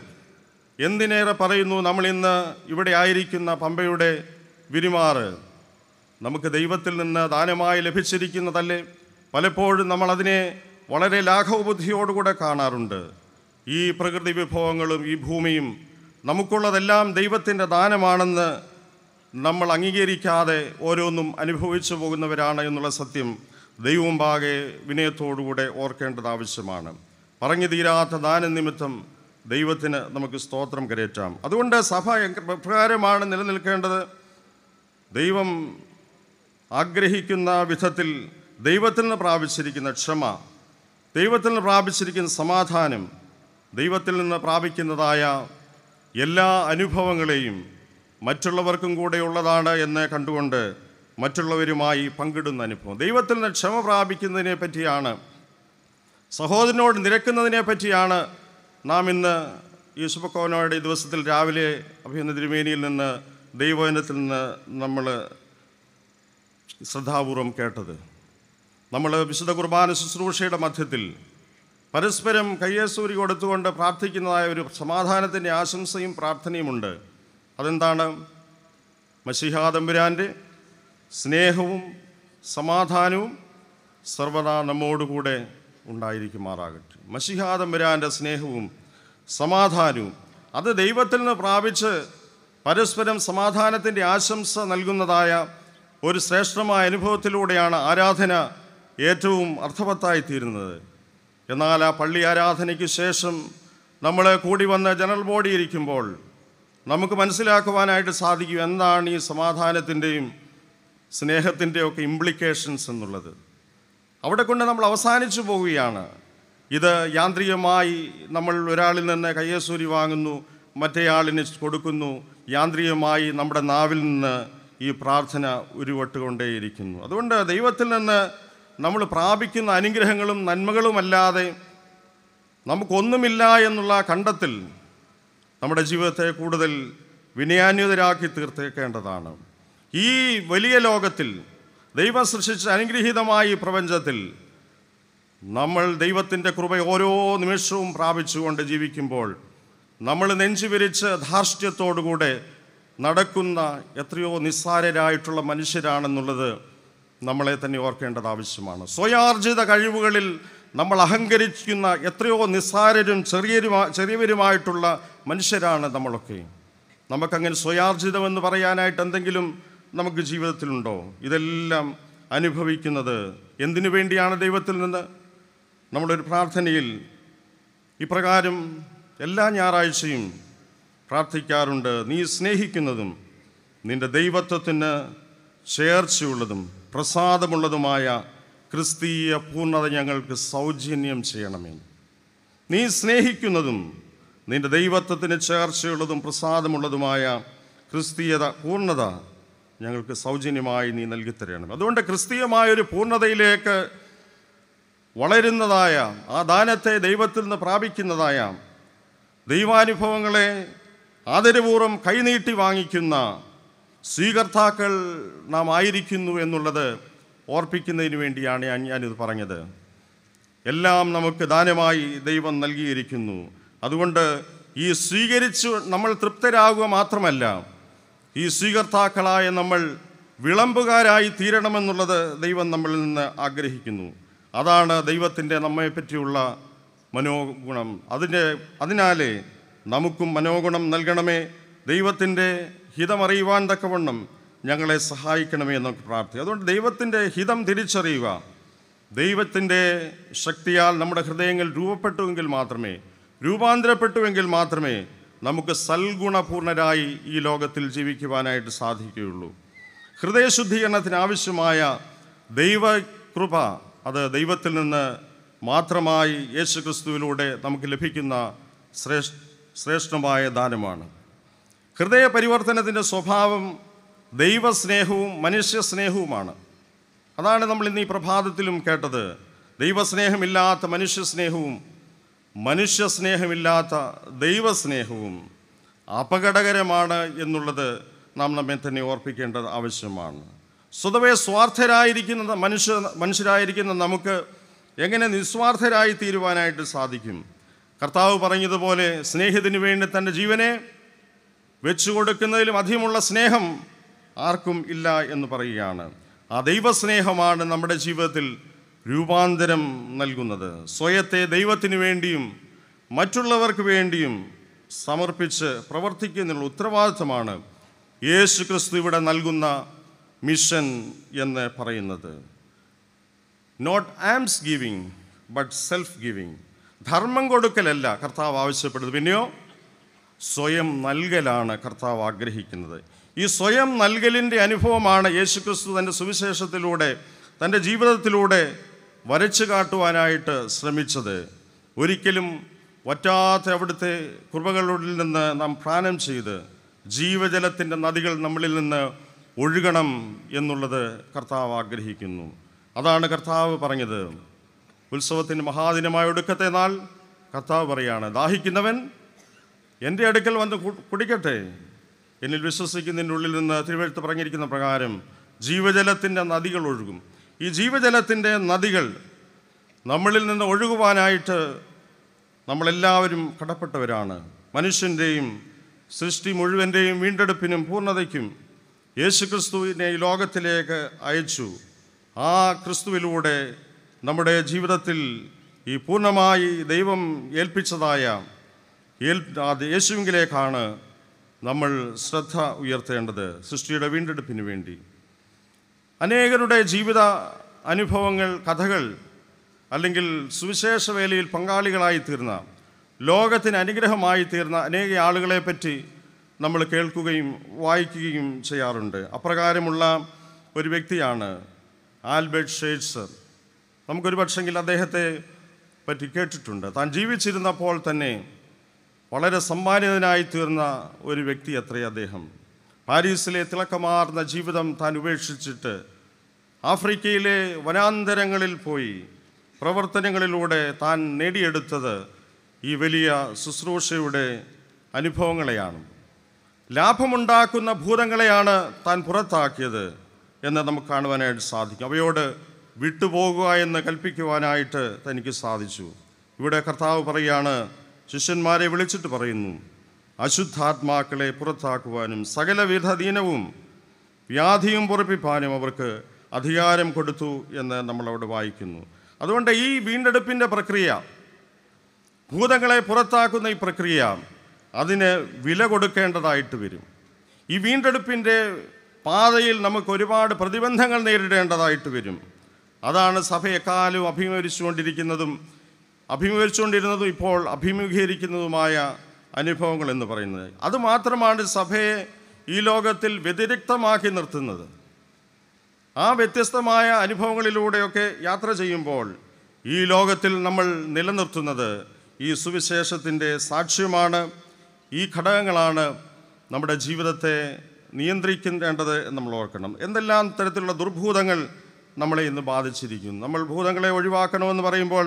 എന്തിനേറെ പറയുന്നു നമ്മൾ ഇന്ന് ഇവിടെ ആയിരിക്കുന്ന പമ്പയുടെ വിരിമാറ് നമുക്ക് ദൈവത്തിൽ നിന്ന് ദാനമായി ലഭിച്ചിരിക്കുന്നതല്ലേ പലപ്പോഴും നമ്മളതിനെ വളരെ ലാഘവബുദ്ധിയോടുകൂടെ കാണാറുണ്ട് ഈ പ്രകൃതി വിഭവങ്ങളും ഈ ഭൂമിയും നമുക്കുള്ളതെല്ലാം ദൈവത്തിൻ്റെ ദാനമാണെന്ന് നമ്മൾ അംഗീകരിക്കാതെ ഓരോന്നും അനുഭവിച്ചു പോകുന്നവരാണ് എന്നുള്ള സത്യം ദൈവമുമ്പാകെ വിനയത്തോടുകൂടെ ഓർക്കേണ്ടത് ആവശ്യമാണ് പറഞ്ഞു തീരാത്ത ദാനനിമിത്തം ദൈവത്തിന് നമുക്ക് സ്തോത്രം കരയറ്റാം അതുകൊണ്ട് സഭ പ്രകാരമാണ് നിലനിൽക്കേണ്ടത് ദൈവം ആഗ്രഹിക്കുന്ന വിധത്തിൽ ദൈവത്തിൽ നിന്ന് പ്രാപിച്ചിരിക്കുന്ന ക്ഷമ ദൈവത്തിൽ നിന്ന് പ്രാപിച്ചിരിക്കുന്ന സമാധാനം ദൈവത്തിൽ നിന്ന് പ്രാപിക്കുന്നതായ എല്ലാ അനുഭവങ്ങളെയും മറ്റുള്ളവർക്കും കൂടെ ഉള്ളതാണ് എന്ന് കണ്ടുകൊണ്ട് മറ്റുള്ളവരുമായി പങ്കിടുന്ന അനുഭവം ദൈവത്തിൽ നിന്ന് ക്ഷമ പ്രാപിക്കുന്നതിനെ പറ്റിയാണ് സഹോദരനോട് നിരക്കുന്നതിനെ പറ്റിയാണ് നാം ഇന്ന് ഈ ശുഭക്കോനോയുടെ ഈ ദിവസത്തിൽ രാവിലെ അഭിനന്ദ തിരുമേനിയിൽ നിന്ന് ദൈവവചനത്തിൽ നിന്ന് നമ്മൾ ശ്രദ്ധാപൂർവം കേട്ടത് നമ്മൾ വിശുദ്ധ കുർബാന ശുശ്രൂഷയുടെ മധ്യത്തിൽ പരസ്പരം കയ്യേസൂരി കൊടുത്തുകൊണ്ട് പ്രാർത്ഥിക്കുന്നതായ ഒരു സമാധാനത്തിൻ്റെ ആശംസയും പ്രാർത്ഥനയുമുണ്ട് അതെന്താണ് മഷിഹാദംബുരാൻ്റെ സ്നേഹവും സമാധാനവും സർവദാ നമ്മോടുകൂടെ ഉണ്ടായിരിക്കുമാറാകട്ടെ മഷിഹാദംബരാൻ്റെ സ്നേഹവും സമാധാനവും അത് ദൈവത്തിൽ നിന്ന് പ്രാപിച്ച് പരസ്പരം സമാധാനത്തിൻ്റെ ആശംസ നൽകുന്നതായ ഒരു ശ്രേഷ്ഠമായ അനുഭവത്തിലൂടെയാണ് ആരാധന ഏറ്റവും അർത്ഥവത്തായി തീരുന്നത് എന്നാൽ ആ പള്ളി ആരാധനയ്ക്ക് ശേഷം നമ്മൾ കൂടി വന്ന് ജനറൽ ബോഡി ഇരിക്കുമ്പോൾ നമുക്ക് മനസ്സിലാക്കുവാനായിട്ട് സാധിക്കും എന്താണ് ഈ സമാധാനത്തിൻ്റെയും ഒക്കെ ഇംപ്ലിക്കേഷൻസ് എന്നുള്ളത് അവിടെ കൊണ്ട് നമ്മൾ അവസാനിച്ചു പോവുകയാണ് ഇത് യാന്ത്രികമായി നമ്മൾ ഒരാളിൽ നിന്ന് കയ്യസൂരി വാങ്ങുന്നു മറ്റേയാളിന് കൊടുക്കുന്നു യാന്ത്രികമായി നമ്മുടെ നാവിൽ നിന്ന് ഈ പ്രാർത്ഥന ഉരുവട്ടുകൊണ്ടേയിരിക്കുന്നു അതുകൊണ്ട് ദൈവത്തിൽ നിന്ന് നമ്മൾ പ്രാപിക്കുന്ന അനുഗ്രഹങ്ങളും നന്മകളുമല്ലാതെ നമുക്കൊന്നുമില്ല എന്നുള്ള കണ്ടത്തിൽ നമ്മുടെ ജീവിതത്തെ കൂടുതൽ വിനയാന്വിതരാക്കി തീർത്തേക്കേണ്ടതാണ് ഈ വലിയ ലോകത്തിൽ ദൈവം സൃഷ്ടിച്ച അനുഗ്രഹീതമായ ഈ പ്രപഞ്ചത്തിൽ നമ്മൾ ദൈവത്തിൻ്റെ കൃപ ഓരോ നിമിഷവും പ്രാപിച്ചുകൊണ്ട് ജീവിക്കുമ്പോൾ നമ്മൾ നെഞ്ചുവിരിച്ച് ധാർഷ്ട്യത്തോടുകൂടെ നടക്കുന്ന എത്രയോ നിസ്സാരരായിട്ടുള്ള മനുഷ്യരാണെന്നുള്ളത് നമ്മളെ തന്നെ ഓർക്കേണ്ടത് ആവശ്യമാണ് സ്വയാർജിത കഴിവുകളിൽ നമ്മൾ അഹങ്കരിക്കുന്ന എത്രയോ നിസ്സാരരും ചെറിയരുമാ ചെറിയവരുമായിട്ടുള്ള മനുഷ്യരാണ് നമ്മളൊക്കെ നമുക്കങ്ങനെ സ്വയാർജിതമെന്ന് പറയാനായിട്ട് എന്തെങ്കിലും നമുക്ക് ജീവിതത്തിലുണ്ടോ ഇതെല്ലാം അനുഭവിക്കുന്നത് എന്തിനു വേണ്ടിയാണ് ദൈവത്തിൽ നിന്ന് നമ്മുടെ ഒരു പ്രാർത്ഥനയിൽ ഇപ്രകാരം എല്ലാ ഞായറാഴ്ചയും പ്രാർത്ഥിക്കാറുണ്ട് നീ സ്നേഹിക്കുന്നതും നിൻ്റെ ദൈവത്വത്തിന് ചേർച്ചയുള്ളതും പ്രസാദമുള്ളതുമായ ക്രിസ്തീയ പൂർണ്ണത ഞങ്ങൾക്ക് സൗജന്യം ചെയ്യണമേ നീ സ്നേഹിക്കുന്നതും നിൻ്റെ ദൈവത്വത്തിന് ചേർച്ചയുള്ളതും പ്രസാദമുള്ളതുമായ ക്രിസ്തീയത പൂർണ്ണത ഞങ്ങൾക്ക് സൗജന്യമായി നീ നൽകിത്തരണം അതുകൊണ്ട് ക്രിസ്തീയമായൊരു പൂർണ്ണതയിലേക്ക് വളരുന്നതായ ആ ദാനത്തെ ദൈവത്തിൽ നിന്ന് പ്രാപിക്കുന്നതായ ദൈവാനുഭവങ്ങളെ ആദരപൂർവ്വം കൈനീട്ടി വാങ്ങിക്കുന്ന സ്വീകർത്താക്കൾ നാം ആയിരിക്കുന്നു എന്നുള്ളത് ഓർപ്പിക്കുന്നതിന് വേണ്ടിയാണ് ഞാൻ ഞാനിത് പറഞ്ഞത് എല്ലാം നമുക്ക് ദാനമായി ദൈവം നൽകിയിരിക്കുന്നു അതുകൊണ്ട് ഈ സ്വീകരിച്ചു നമ്മൾ തൃപ്തരാകുക മാത്രമല്ല ഈ സ്വീകർത്താക്കളായ നമ്മൾ വിളമ്പുകാരായി തീരണമെന്നുള്ളത് ദൈവം നമ്മളിൽ നിന്ന് ആഗ്രഹിക്കുന്നു അതാണ് ദൈവത്തിൻ്റെ നമ്മയെപ്പറ്റിയുള്ള മനോഗുണം അതിൻ്റെ അതിനാലേ നമുക്കും മനോഗുണം നൽകണമേ ദൈവത്തിൻ്റെ ഹിതമറിയുവാൻ തക്കവണ്ണം ഞങ്ങളെ സഹായിക്കണമേ എന്നൊക്കെ പ്രാർത്ഥി അതുകൊണ്ട് ദൈവത്തിൻ്റെ ഹിതം തിരിച്ചറിയുക ദൈവത്തിൻ്റെ ശക്തിയാൽ നമ്മുടെ ഹൃദയങ്ങൾ രൂപപ്പെട്ടുവെങ്കിൽ മാത്രമേ രൂപാന്തരപ്പെട്ടുവെങ്കിൽ മാത്രമേ നമുക്ക് സൽഗുണപൂർണരായി ഈ ലോകത്തിൽ ജീവിക്കുവാനായിട്ട് സാധിക്കുകയുള്ളൂ ഹൃദയശുദ്ധീകരണത്തിനാവശ്യമായ ദൈവകൃപ അത് ദൈവത്തിൽ നിന്ന് മാത്രമായി ക്രിസ്തുവിലൂടെ നമുക്ക് ലഭിക്കുന്ന ശ്രേഷ്ഠ ശ്രേഷ്ഠമായ ദാനമാണ് ഹൃദയ പരിവർത്തനത്തിൻ്റെ സ്വഭാവം ദൈവസ്നേഹവും മനുഷ്യസ്നേഹവുമാണ് അതാണ് നമ്മൾ ഇന്ന് ഈ പ്രഭാതത്തിലും കേട്ടത് ദൈവസ്നേഹമില്ലാത്ത മനുഷ്യസ്നേഹവും മനുഷ്യസ്നേഹമില്ലാത്ത ദൈവസ്നേഹവും അപകടകരമാണ് എന്നുള്ളത് നാം നമ്മെ തന്നെ ഓർപ്പിക്കേണ്ടത് ആവശ്യമാണ് സ്വതവേ സ്വാർത്ഥരായിരിക്കുന്ന മനുഷ്യ മനുഷ്യരായിരിക്കുന്ന നമുക്ക് എങ്ങനെ നിസ്വാർത്ഥരായി തീരുവാനായിട്ട് സാധിക്കും കർത്താവ് പറഞ്ഞതുപോലെ സ്നേഹത്തിന് വേണ്ടി തൻ്റെ ജീവനെ വെച്ചു കൊടുക്കുന്നതിലും അധികമുള്ള സ്നേഹം ആർക്കും ഇല്ല എന്ന് പറയുകയാണ് ആ ദൈവസ്നേഹമാണ് നമ്മുടെ ജീവിതത്തിൽ രൂപാന്തരം നൽകുന്നത് സ്വയത്തെ ദൈവത്തിന് വേണ്ടിയും മറ്റുള്ളവർക്ക് വേണ്ടിയും സമർപ്പിച്ച് പ്രവർത്തിക്കുന്നതിനുള്ള ഉത്തരവാദിത്തമാണ് യേശു ക്രിസ്തു ഇവിടെ നൽകുന്ന മിഷൻ എന്ന് പറയുന്നത് not alms giving but self giving ധർമ്മം കൊടുക്കലല്ല കർത്താവ് ആവശ്യപ്പെടുന്നത് പിന്നെയോ സ്വയം നൽകലാണ് കർത്താവ് ആഗ്രഹിക്കുന്നത് ഈ സ്വയം നൽകലിൻ്റെ അനുഭവമാണ് യേശുക്രിസ്തു തൻ്റെ സുവിശേഷത്തിലൂടെ തൻ്റെ ജീവിതത്തിലൂടെ വരച്ചു കാട്ടുവാനായിട്ട് ശ്രമിച്ചത് ഒരിക്കലും വറ്റാത്ത അവിടുത്തെ കൃപകളിൽ നിന്ന് നാം പ്രാനം ചെയ്ത് ജീവജലത്തിൻ്റെ നദികൾ നമ്മളിൽ നിന്ന് ഒഴുകണം എന്നുള്ളത് കർത്താവ് ആഗ്രഹിക്കുന്നു അതാണ് കർത്താവ് പറഞ്ഞത് ഉത്സവത്തിൻ്റെ മഹാദിനമായ ഒടുക്കത്തെ നാൾ കർത്താവ് പറയാണ് ദാഹിക്കുന്നവൻ എൻ്റെ അടുക്കൽ വന്ന് കുടിക്കട്ടെ എന്നിൽ വിശ്വസിക്കുന്നതിൻ്റെ ഉള്ളിൽ നിന്ന് തിരുവഴുത്ത് പറഞ്ഞിരിക്കുന്ന പ്രകാരം ജീവജലത്തിൻ്റെ നദികൾ ഒഴുകും ഈ ജീവജലത്തിൻ്റെ നദികൾ നമ്മളിൽ നിന്ന് ഒഴുകുവാനായിട്ട് നമ്മളെല്ലാവരും കടപ്പെട്ടവരാണ് മനുഷ്യൻ്റെയും സൃഷ്ടി മുഴുവൻ്റെയും വീണ്ടെടുപ്പിനും പൂർണ്ണതയ്ക്കും ക്രിസ്തുവിനെ ഈ ലോകത്തിലേക്ക് അയച്ചു ആ ക്രിസ്തുവിലൂടെ നമ്മുടെ ജീവിതത്തിൽ ഈ പൂർണ്ണമായി ദൈവം ഏൽപ്പിച്ചതായ ഏൽ അത് യേശുവിങ്കിലേക്കാണ് നമ്മൾ ശ്രദ്ധ ഉയർത്തേണ്ടത് സൃഷ്ടിയുടെ വീണ്ടെടുപ്പിന് വേണ്ടി അനേകരുടെ ജീവിത അനുഭവങ്ങൾ കഥകൾ അല്ലെങ്കിൽ സുവിശേഷ വേലയിൽ പങ്കാളികളായി തീർന്ന ലോകത്തിന് അനുഗ്രഹമായി തീർന്ന അനേക ആളുകളെ പറ്റി നമ്മൾ കേൾക്കുകയും വായിക്കുകയും ചെയ്യാറുണ്ട് അപ്രകാരമുള്ള ഒരു വ്യക്തിയാണ് ആൽബർട്ട് ഷേറ്റ്സർ നമുക്കൊരു പക്ഷെങ്കിൽ അദ്ദേഹത്തെ പറ്റി കേട്ടിട്ടുണ്ട് താൻ ജീവിച്ചിരുന്നപ്പോൾ തന്നെ വളരെ സമ്മാനിതനായി തീർന്ന ഒരു വ്യക്തി അത്രേ അദ്ദേഹം പാരീസിലെ തിളക്കമാർന്ന ജീവിതം താൻ ഉപേക്ഷിച്ചിട്ട് ആഫ്രിക്കയിലെ വനാന്തരങ്ങളിൽ പോയി പ്രവർത്തനങ്ങളിലൂടെ താൻ നേടിയെടുത്തത് ഈ വലിയ ശുശ്രൂഷയുടെ അനുഭവങ്ങളെയാണ് ലാഭമുണ്ടാക്കുന്ന ഭൂതങ്ങളെയാണ് താൻ പുറത്താക്കിയത് എന്ന് നമുക്ക് കാണുവാനായിട്ട് സാധിക്കും അവയോട് വിട്ടുപോകുക എന്ന് കൽപ്പിക്കുവാനായിട്ട് തനിക്ക് സാധിച്ചു ഇവിടെ കർത്താവ് പറയുകയാണ് ശിഷ്യന്മാരെ വിളിച്ചിട്ട് പറയുന്നു അശുദ്ധാത്മാക്കളെ പുറത്താക്കുവാനും സകലവിധ ദീനവും വ്യാധിയും പുറപ്പിപ്പാനും അവർക്ക് അധികാരം കൊടുത്തു എന്ന് നമ്മളവിടെ വായിക്കുന്നു അതുകൊണ്ട് ഈ വീണ്ടെടുപ്പിൻ്റെ പ്രക്രിയ ഭൂതങ്ങളെ പുറത്താക്കുന്ന ഈ പ്രക്രിയ അതിന് വില കൊടുക്കേണ്ടതായിട്ട് വരും ഈ വീണ്ടെടുപ്പിൻ്റെ പാതയിൽ നമുക്ക് ഒരുപാട് പ്രതിബന്ധങ്ങൾ നേരിടേണ്ടതായിട്ട് വരും അതാണ് സഭ എക്കാലം അഭിമുഖീകരിച്ചുകൊണ്ടിരിക്കുന്നതും അഭിമുഖീകരിച്ചുകൊണ്ടിരുന്നതും ഇപ്പോൾ അഭിമുഖീകരിക്കുന്നതുമായ അനുഭവങ്ങൾ എന്ന് പറയുന്നത് അതുമാത്രമാണ് സഭയെ ഈ ലോകത്തിൽ വ്യതിരിക്തമാക്കി നിർത്തുന്നത് ആ വ്യത്യസ്തമായ അനുഭവങ്ങളിലൂടെയൊക്കെ യാത്ര ചെയ്യുമ്പോൾ ഈ ലോകത്തിൽ നമ്മൾ നിലനിർത്തുന്നത് ഈ സുവിശേഷത്തിൻ്റെ സാക്ഷ്യമാണ് ഈ ഘടകങ്ങളാണ് നമ്മുടെ ജീവിതത്തെ നിയന്ത്രിക്കേണ്ടത് നമ്മൾ ഓർക്കണം എന്തെല്ലാം തരത്തിലുള്ള ദുർഭൂതങ്ങൾ നമ്മളെ ഇന്ന് ബാധിച്ചിരിക്കുന്നു നമ്മൾ ഭൂതങ്ങളെ ഒഴിവാക്കണമെന്ന് പറയുമ്പോൾ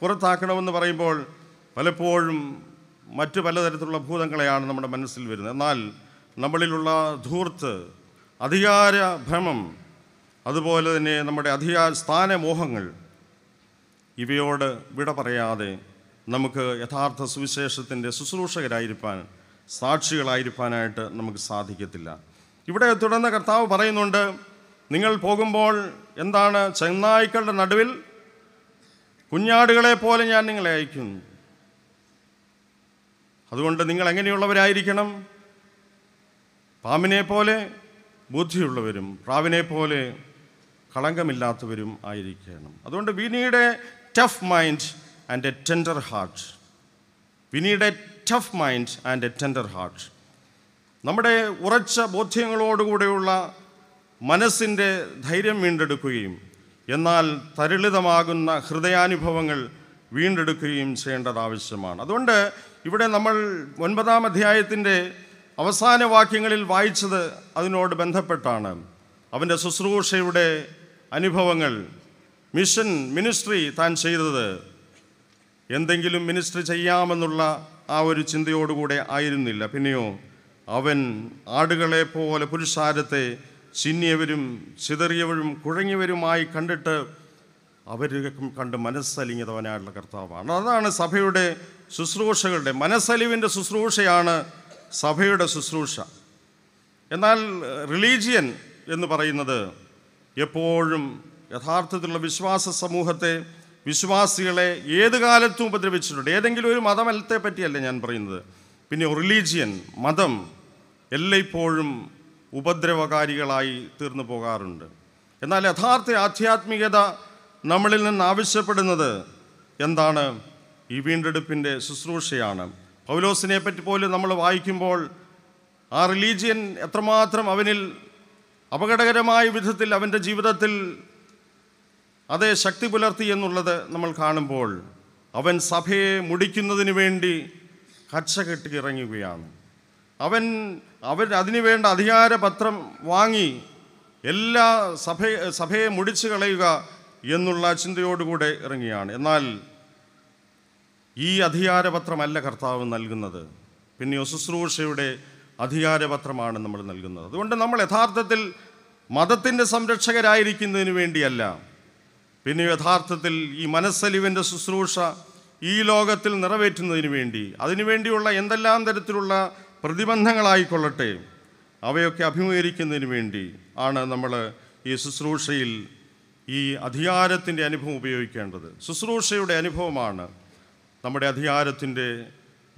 പുറത്താക്കണമെന്ന് പറയുമ്പോൾ പലപ്പോഴും മറ്റു പലതരത്തിലുള്ള ഭൂതങ്ങളെയാണ് നമ്മുടെ മനസ്സിൽ വരുന്നത് എന്നാൽ നമ്മളിലുള്ള ധൂർത്ത് അധികാര ഭ്രമം അതുപോലെ തന്നെ നമ്മുടെ അധികാര സ്ഥാനമോഹങ്ങൾ ഇവയോട് വിട പറയാതെ നമുക്ക് യഥാർത്ഥ സുവിശേഷത്തിൻ്റെ ശുശ്രൂഷകരായിരിക്കാൻ സാക്ഷികളായിരിക്കാനായിട്ട് നമുക്ക് സാധിക്കത്തില്ല ഇവിടെ തുടർന്ന് കർത്താവ് പറയുന്നുണ്ട് നിങ്ങൾ പോകുമ്പോൾ എന്താണ് ചെന്നായ്ക്കളുടെ നടുവിൽ കുഞ്ഞാടുകളെ പോലെ ഞാൻ നിങ്ങളെ അയക്കുന്നു അതുകൊണ്ട് നിങ്ങൾ എങ്ങനെയുള്ളവരായിരിക്കണം പാമ്പിനെ പോലെ ബുദ്ധിയുള്ളവരും പ്രാവിനെ പോലെ കളങ്കമില്ലാത്തവരും ആയിരിക്കണം അതുകൊണ്ട് we tough mind and a tender heart we tough mind and a tender heart നമ്മുടെ ഉറച്ച ബോധ്യങ്ങളോടുകൂടെയുള്ള മനസ്സിൻ്റെ ധൈര്യം വീണ്ടെടുക്കുകയും എന്നാൽ തരളിതമാകുന്ന ഹൃദയാനുഭവങ്ങൾ വീണ്ടെടുക്കുകയും ചെയ്യേണ്ടത് ആവശ്യമാണ് അതുകൊണ്ട് ഇവിടെ നമ്മൾ ഒൻപതാം അധ്യായത്തിൻ്റെ അവസാന വാക്യങ്ങളിൽ വായിച്ചത് അതിനോട് ബന്ധപ്പെട്ടാണ് അവൻ്റെ ശുശ്രൂഷയുടെ അനുഭവങ്ങൾ മിഷൻ മിനിസ്ട്രി താൻ ചെയ്തത് എന്തെങ്കിലും മിനിസ്ട്രി ചെയ്യാമെന്നുള്ള ആ ഒരു ചിന്തയോടുകൂടെ ആയിരുന്നില്ല പിന്നെയോ അവൻ ആടുകളെ പോലെ പുരുഷാരത്തെ ചിന്നിയവരും ചിതറിയവരും കുഴങ്ങിയവരുമായി കണ്ടിട്ട് അവരും കണ്ട് മനസ്സലിഞ്ഞതവനായുള്ള കർത്താവാണ് അതാണ് സഭയുടെ ശുശ്രൂഷകളുടെ മനസ്സലിവിൻ്റെ ശുശ്രൂഷയാണ് സഭയുടെ ശുശ്രൂഷ എന്നാൽ റിലീജിയൻ എന്ന് പറയുന്നത് എപ്പോഴും യഥാർത്ഥത്തിലുള്ള വിശ്വാസ സമൂഹത്തെ വിശ്വാസികളെ ഏത് കാലത്തും ഉപദ്രവിച്ചിട്ടുണ്ട് ഏതെങ്കിലും ഒരു മതമലത്തെ പറ്റിയല്ല ഞാൻ പറയുന്നത് പിന്നെ റിലീജിയൻ മതം എല്ലായ്പ്പോഴും ഉപദ്രവകാരികളായി തീർന്നു പോകാറുണ്ട് എന്നാൽ യഥാർത്ഥ ആധ്യാത്മികത നമ്മളിൽ നിന്ന് ആവശ്യപ്പെടുന്നത് എന്താണ് ഈ വീണ്ടെടുപ്പിൻ്റെ ശുശ്രൂഷയാണ് പൗലോസിനെ പറ്റി പോലും നമ്മൾ വായിക്കുമ്പോൾ ആ റിലീജിയൻ എത്രമാത്രം അവനിൽ അപകടകരമായ വിധത്തിൽ അവൻ്റെ ജീവിതത്തിൽ അതേ ശക്തി പുലർത്തി എന്നുള്ളത് നമ്മൾ കാണുമ്പോൾ അവൻ സഭയെ മുടിക്കുന്നതിന് വേണ്ടി കച്ച ഇറങ്ങുകയാണ് അവൻ അവൻ അതിനുവേണ്ട അധികാരപത്രം വാങ്ങി എല്ലാ സഭയെ സഭയെ മുടിച്ചു കളയുക എന്നുള്ള ചിന്തയോടുകൂടെ ഇറങ്ങിയാണ് എന്നാൽ ഈ അധികാരപത്രമല്ല കർത്താവ് നൽകുന്നത് പിന്നെ ശുശ്രൂഷയുടെ അധികാരപത്രമാണ് നമ്മൾ നൽകുന്നത് അതുകൊണ്ട് നമ്മൾ യഥാർത്ഥത്തിൽ മതത്തിൻ്റെ സംരക്ഷകരായിരിക്കുന്നതിന് വേണ്ടിയല്ല പിന്നെ യഥാർത്ഥത്തിൽ ഈ മനസ്സലിവിൻ്റെ ശുശ്രൂഷ ഈ ലോകത്തിൽ നിറവേറ്റുന്നതിന് വേണ്ടി അതിനുവേണ്ടിയുള്ള എന്തെല്ലാം തരത്തിലുള്ള പ്രതിബന്ധങ്ങളായിക്കൊള്ളട്ടെ അവയൊക്കെ അഭിമുഖീകരിക്കുന്നതിന് വേണ്ടി ആണ് നമ്മൾ ഈ ശുശ്രൂഷയിൽ ഈ അധികാരത്തിൻ്റെ അനുഭവം ഉപയോഗിക്കേണ്ടത് ശുശ്രൂഷയുടെ അനുഭവമാണ് നമ്മുടെ അധികാരത്തിൻ്റെ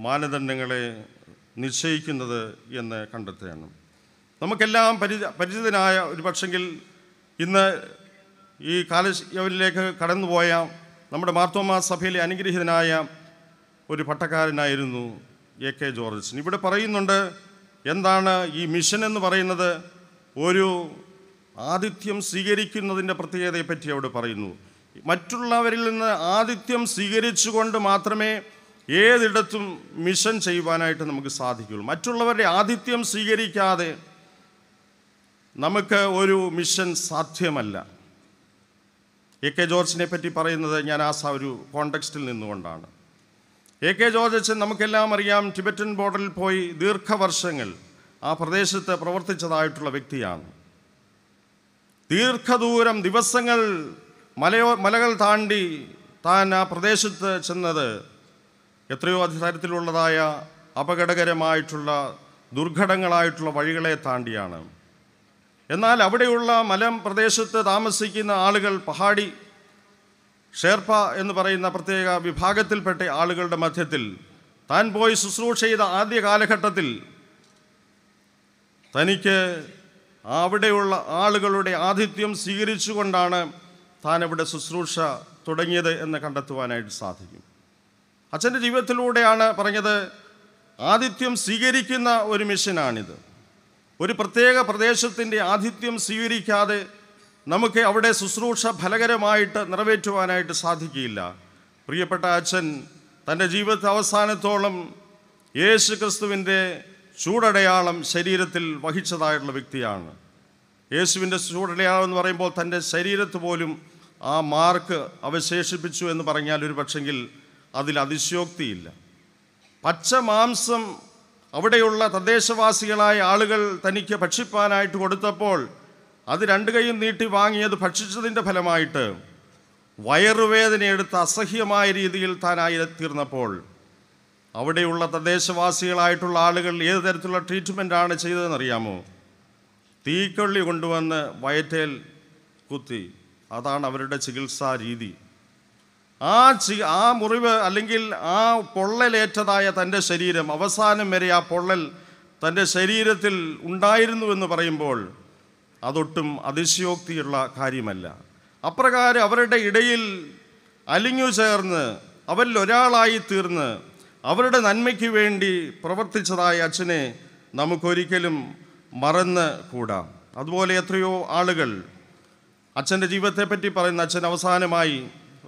മാനദണ്ഡങ്ങളെ നിശ്ചയിക്കുന്നത് എന്ന് കണ്ടെത്തുകയാണ് നമുക്കെല്ലാം പരിച പരിചിതനായ ഒരു പക്ഷെങ്കിൽ ഇന്ന് ഈ കാലയവനിലേക്ക് കടന്നുപോയ നമ്മുടെ മാർത്തോമാ സഭയിലെ അനുഗ്രഹീതനായ ഒരു പട്ടക്കാരനായിരുന്നു എ കെ ജോർജൻ ഇവിടെ പറയുന്നുണ്ട് എന്താണ് ഈ മിഷൻ എന്ന് പറയുന്നത് ഒരു ആതിഥ്യം സ്വീകരിക്കുന്നതിൻ്റെ പ്രത്യേകതയെപ്പറ്റി അവിടെ പറയുന്നു മറ്റുള്ളവരിൽ നിന്ന് ആതിഥ്യം സ്വീകരിച്ചുകൊണ്ട് മാത്രമേ ഏതിടത്തും മിഷൻ ചെയ്യുവാനായിട്ട് നമുക്ക് സാധിക്കുള്ളൂ മറ്റുള്ളവരുടെ ആതിഥ്യം സ്വീകരിക്കാതെ നമുക്ക് ഒരു മിഷൻ സാധ്യമല്ല എ കെ ജോർജിനെ പറ്റി പറയുന്നത് ഞാൻ ആ ഒരു കോണ്ടക്സ്റ്റിൽ നിന്നുകൊണ്ടാണ് എ കെ ജോർജ് അച്ഛൻ നമുക്കെല്ലാം അറിയാം ടിബറ്റൻ ബോർഡറിൽ പോയി ദീർഘവർഷങ്ങൾ ആ പ്രദേശത്ത് പ്രവർത്തിച്ചതായിട്ടുള്ള വ്യക്തിയാണ് ദീർഘദൂരം ദിവസങ്ങൾ മലയോ മലകൾ താണ്ടി താൻ ആ പ്രദേശത്ത് ചെന്നത് എത്രയോ അധികാരത്തിലുള്ളതായ അപകടകരമായിട്ടുള്ള ദുർഘടങ്ങളായിട്ടുള്ള വഴികളെ താണ്ടിയാണ് എന്നാൽ അവിടെയുള്ള മലം പ്രദേശത്ത് താമസിക്കുന്ന ആളുകൾ പഹാടി ഷേർപ്പ എന്ന് പറയുന്ന പ്രത്യേക വിഭാഗത്തിൽപ്പെട്ട ആളുകളുടെ മധ്യത്തിൽ താൻ പോയി ശുശ്രൂഷ ചെയ്ത ആദ്യ കാലഘട്ടത്തിൽ തനിക്ക് അവിടെയുള്ള ആളുകളുടെ ആതിഥ്യം സ്വീകരിച്ചുകൊണ്ടാണ് താൻ ഇവിടെ ശുശ്രൂഷ തുടങ്ങിയത് എന്ന് കണ്ടെത്തുവാനായിട്ട് സാധിക്കും അച്ഛൻ്റെ ജീവിതത്തിലൂടെയാണ് പറഞ്ഞത് ആതിഥ്യം സ്വീകരിക്കുന്ന ഒരു മിഷനാണിത് ഒരു പ്രത്യേക പ്രദേശത്തിൻ്റെ ആതിഥ്യം സ്വീകരിക്കാതെ നമുക്ക് അവിടെ ശുശ്രൂഷ ഫലകരമായിട്ട് നിറവേറ്റുവാനായിട്ട് സാധിക്കില്ല പ്രിയപ്പെട്ട അച്ഛൻ തൻ്റെ ജീവിത അവസാനത്തോളം യേശു ക്രിസ്തുവിൻ്റെ ചൂടടയാളം ശരീരത്തിൽ വഹിച്ചതായിട്ടുള്ള വ്യക്തിയാണ് യേശുവിൻ്റെ ചൂടടയാളം എന്ന് പറയുമ്പോൾ തൻ്റെ ശരീരത്ത് പോലും ആ മാർക്ക് അവശേഷിപ്പിച്ചു എന്ന് പറഞ്ഞാൽ ഒരു പക്ഷെങ്കിൽ അതിൽ അതിശയോക്തിയില്ല പച്ച മാംസം അവിടെയുള്ള തദ്ദേശവാസികളായ ആളുകൾ തനിക്ക് ഭക്ഷിപ്പാനായിട്ട് കൊടുത്തപ്പോൾ അത് രണ്ടു കൈയും നീട്ടി വാങ്ങിയത് ഭക്ഷിച്ചതിൻ്റെ ഫലമായിട്ട് വയറുവേദനയെടുത്ത് അസഹ്യമായ രീതിയിൽ താനായി തീർന്നപ്പോൾ അവിടെയുള്ള തദ്ദേശവാസികളായിട്ടുള്ള ആളുകൾ ഏത് തരത്തിലുള്ള ട്രീറ്റ്മെൻറ്റാണ് ചെയ്തതെന്നറിയാമോ തീക്കൊള്ളി കൊണ്ടുവന്ന് വയറ്റേൽ കുത്തി അതാണ് അവരുടെ ചികിത്സാ രീതി ആ ചി ആ മുറിവ് അല്ലെങ്കിൽ ആ പൊള്ളലേറ്റതായ തൻ്റെ ശരീരം അവസാനം വരെ ആ പൊള്ളൽ തൻ്റെ ശരീരത്തിൽ ഉണ്ടായിരുന്നുവെന്ന് പറയുമ്പോൾ അതൊട്ടും അതിശയോക്തിയുള്ള കാര്യമല്ല അപ്രകാരം അവരുടെ ഇടയിൽ അലിഞ്ഞു ചേർന്ന് അവരിൽ ഒരാളായി തീർന്ന് അവരുടെ നന്മയ്ക്ക് വേണ്ടി പ്രവർത്തിച്ചതായ അച്ഛനെ നമുക്കൊരിക്കലും മറന്ന് കൂടാം അതുപോലെ എത്രയോ ആളുകൾ അച്ഛൻ്റെ ജീവിതത്തെപ്പറ്റി പറയുന്ന അച്ഛൻ അവസാനമായി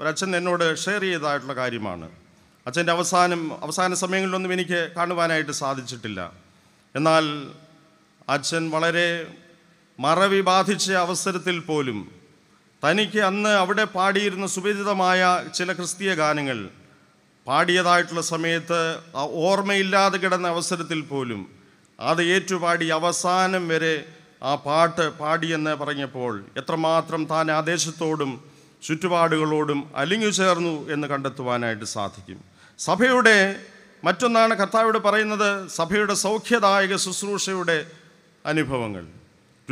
ഒരച്ഛൻ എന്നോട് ഷെയർ ചെയ്തതായിട്ടുള്ള കാര്യമാണ് അച്ഛൻ്റെ അവസാനം അവസാന സമയങ്ങളിലൊന്നും എനിക്ക് കാണുവാനായിട്ട് സാധിച്ചിട്ടില്ല എന്നാൽ അച്ഛൻ വളരെ മറവി ബാധിച്ച അവസരത്തിൽ പോലും തനിക്ക് അന്ന് അവിടെ പാടിയിരുന്ന സുപരിചിതമായ ചില ക്രിസ്തീയ ഗാനങ്ങൾ പാടിയതായിട്ടുള്ള സമയത്ത് ഓർമ്മയില്ലാതെ കിടന്ന അവസരത്തിൽ പോലും അത് ഏറ്റുപാടി അവസാനം വരെ ആ പാട്ട് പാടിയെന്ന് പറഞ്ഞപ്പോൾ എത്രമാത്രം താൻ ആ ദേശത്തോടും ചുറ്റുപാടുകളോടും അലിഞ്ഞു ചേർന്നു എന്ന് കണ്ടെത്തുവാനായിട്ട് സാധിക്കും സഭയുടെ മറ്റൊന്നാണ് കർത്താവിടെ പറയുന്നത് സഭയുടെ സൗഖ്യദായക ശുശ്രൂഷയുടെ അനുഭവങ്ങൾ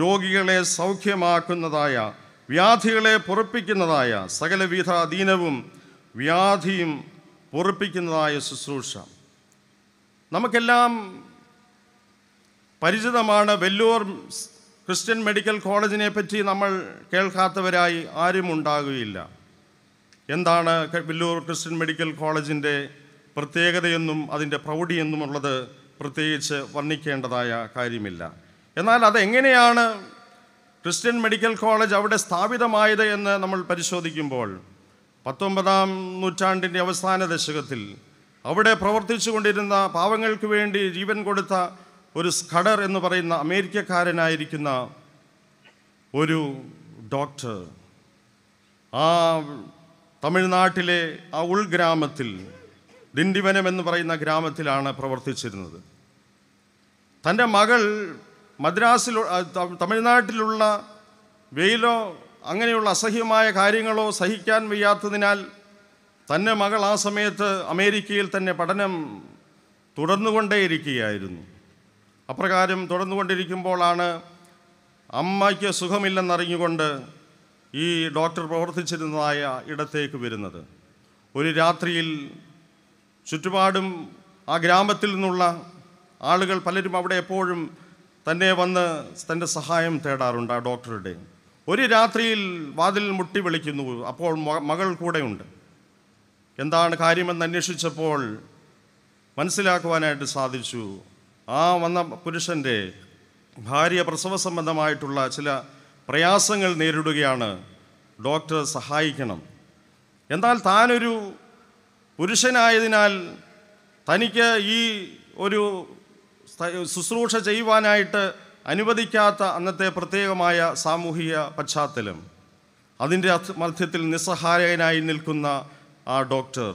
രോഗികളെ സൗഖ്യമാക്കുന്നതായ വ്യാധികളെ പൊറപ്പിക്കുന്നതായ സകലവിധ ദീനവും വ്യാധിയും പൊറപ്പിക്കുന്നതായ ശുശ്രൂഷ നമുക്കെല്ലാം പരിചിതമാണ് വെല്ലൂർ ക്രിസ്ത്യൻ മെഡിക്കൽ കോളേജിനെ പറ്റി നമ്മൾ കേൾക്കാത്തവരായി ആരും ഉണ്ടാകുകയില്ല എന്താണ് വില്ലൂർ ക്രിസ്ത്യൻ മെഡിക്കൽ കോളേജിൻ്റെ പ്രത്യേകതയെന്നും അതിൻ്റെ ഉള്ളത് പ്രത്യേകിച്ച് വർണ്ണിക്കേണ്ടതായ കാര്യമില്ല എന്നാൽ അതെങ്ങനെയാണ് ക്രിസ്ത്യൻ മെഡിക്കൽ കോളേജ് അവിടെ സ്ഥാപിതമായത് എന്ന് നമ്മൾ പരിശോധിക്കുമ്പോൾ പത്തൊമ്പതാം നൂറ്റാണ്ടിൻ്റെ അവസാന ദശകത്തിൽ അവിടെ പ്രവർത്തിച്ചു കൊണ്ടിരുന്ന പാവങ്ങൾക്ക് വേണ്ടി ജീവൻ കൊടുത്ത ഒരു സ്കഡർ എന്ന് പറയുന്ന അമേരിക്കക്കാരനായിരിക്കുന്ന ഒരു ഡോക്ടർ ആ തമിഴ്നാട്ടിലെ ആ ഉൾഗ്രാമത്തിൽ ദിണ്ടിവനം എന്ന് പറയുന്ന ഗ്രാമത്തിലാണ് പ്രവർത്തിച്ചിരുന്നത് തൻ്റെ മകൾ മദ്രാസിൽ തമിഴ്നാട്ടിലുള്ള വെയിലോ അങ്ങനെയുള്ള അസഹ്യമായ കാര്യങ്ങളോ സഹിക്കാൻ വയ്യാത്തതിനാൽ തൻ്റെ മകൾ ആ സമയത്ത് അമേരിക്കയിൽ തന്നെ പഠനം തുടർന്നുകൊണ്ടേയിരിക്കുകയായിരുന്നു അപ്രകാരം തുടർന്നുകൊണ്ടിരിക്കുമ്പോഴാണ് അമ്മയ്ക്ക് സുഖമില്ലെന്നറിഞ്ഞുകൊണ്ട് ഈ ഡോക്ടർ പ്രവർത്തിച്ചിരുന്നതായ ഇടത്തേക്ക് വരുന്നത് ഒരു രാത്രിയിൽ ചുറ്റുപാടും ആ ഗ്രാമത്തിൽ നിന്നുള്ള ആളുകൾ പലരും അവിടെ എപ്പോഴും തന്നെ വന്ന് തൻ്റെ സഹായം തേടാറുണ്ട് ആ ഡോക്ടറുടെ ഒരു രാത്രിയിൽ വാതിൽ മുട്ടി വിളിക്കുന്നു അപ്പോൾ മകൾ കൂടെയുണ്ട് എന്താണ് കാര്യമെന്ന് അന്വേഷിച്ചപ്പോൾ മനസ്സിലാക്കുവാനായിട്ട് സാധിച്ചു ആ വന്ന പുരുഷൻ്റെ ഭാര്യ പ്രസവ സംബന്ധമായിട്ടുള്ള ചില പ്രയാസങ്ങൾ നേരിടുകയാണ് ഡോക്ടർ സഹായിക്കണം എന്നാൽ താനൊരു പുരുഷനായതിനാൽ തനിക്ക് ഈ ഒരു ശുശ്രൂഷ ചെയ്യുവാനായിട്ട് അനുവദിക്കാത്ത അന്നത്തെ പ്രത്യേകമായ സാമൂഹിക പശ്ചാത്തലം അതിൻ്റെ മധ്യത്തിൽ നിസ്സഹായനായി നിൽക്കുന്ന ആ ഡോക്ടർ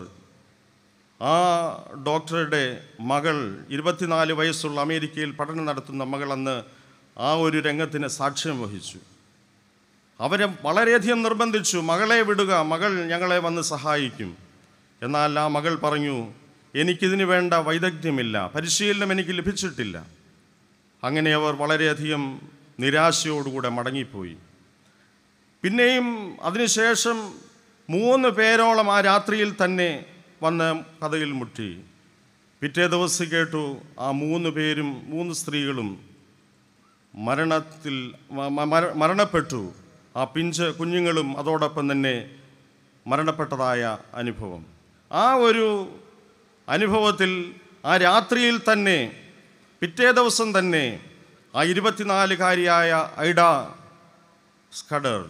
ആ ഡോക്ടറുടെ മകൾ ഇരുപത്തിനാല് വയസ്സുള്ള അമേരിക്കയിൽ പഠനം നടത്തുന്ന മകൾ അന്ന് ആ ഒരു രംഗത്തിന് സാക്ഷ്യം വഹിച്ചു അവരെ വളരെയധികം നിർബന്ധിച്ചു മകളെ വിടുക മകൾ ഞങ്ങളെ വന്ന് സഹായിക്കും എന്നാൽ ആ മകൾ പറഞ്ഞു എനിക്കിതിന് വേണ്ട വൈദഗ്ധ്യമില്ല പരിശീലനം എനിക്ക് ലഭിച്ചിട്ടില്ല അങ്ങനെ അവർ വളരെയധികം നിരാശയോടുകൂടെ മടങ്ങിപ്പോയി പിന്നെയും അതിനുശേഷം മൂന്ന് പേരോളം ആ രാത്രിയിൽ തന്നെ വന്ന് കഥയിൽ മുട്ടി പിറ്റേ ദിവസം കേട്ടു ആ മൂന്ന് പേരും മൂന്ന് സ്ത്രീകളും മരണത്തിൽ മരണപ്പെട്ടു ആ പിഞ്ച് കുഞ്ഞുങ്ങളും അതോടൊപ്പം തന്നെ മരണപ്പെട്ടതായ അനുഭവം ആ ഒരു അനുഭവത്തിൽ ആ രാത്രിയിൽ തന്നെ പിറ്റേ ദിവസം തന്നെ ആ ഇരുപത്തിനാലുകാരിയായ ഐഡ സ്കഡർ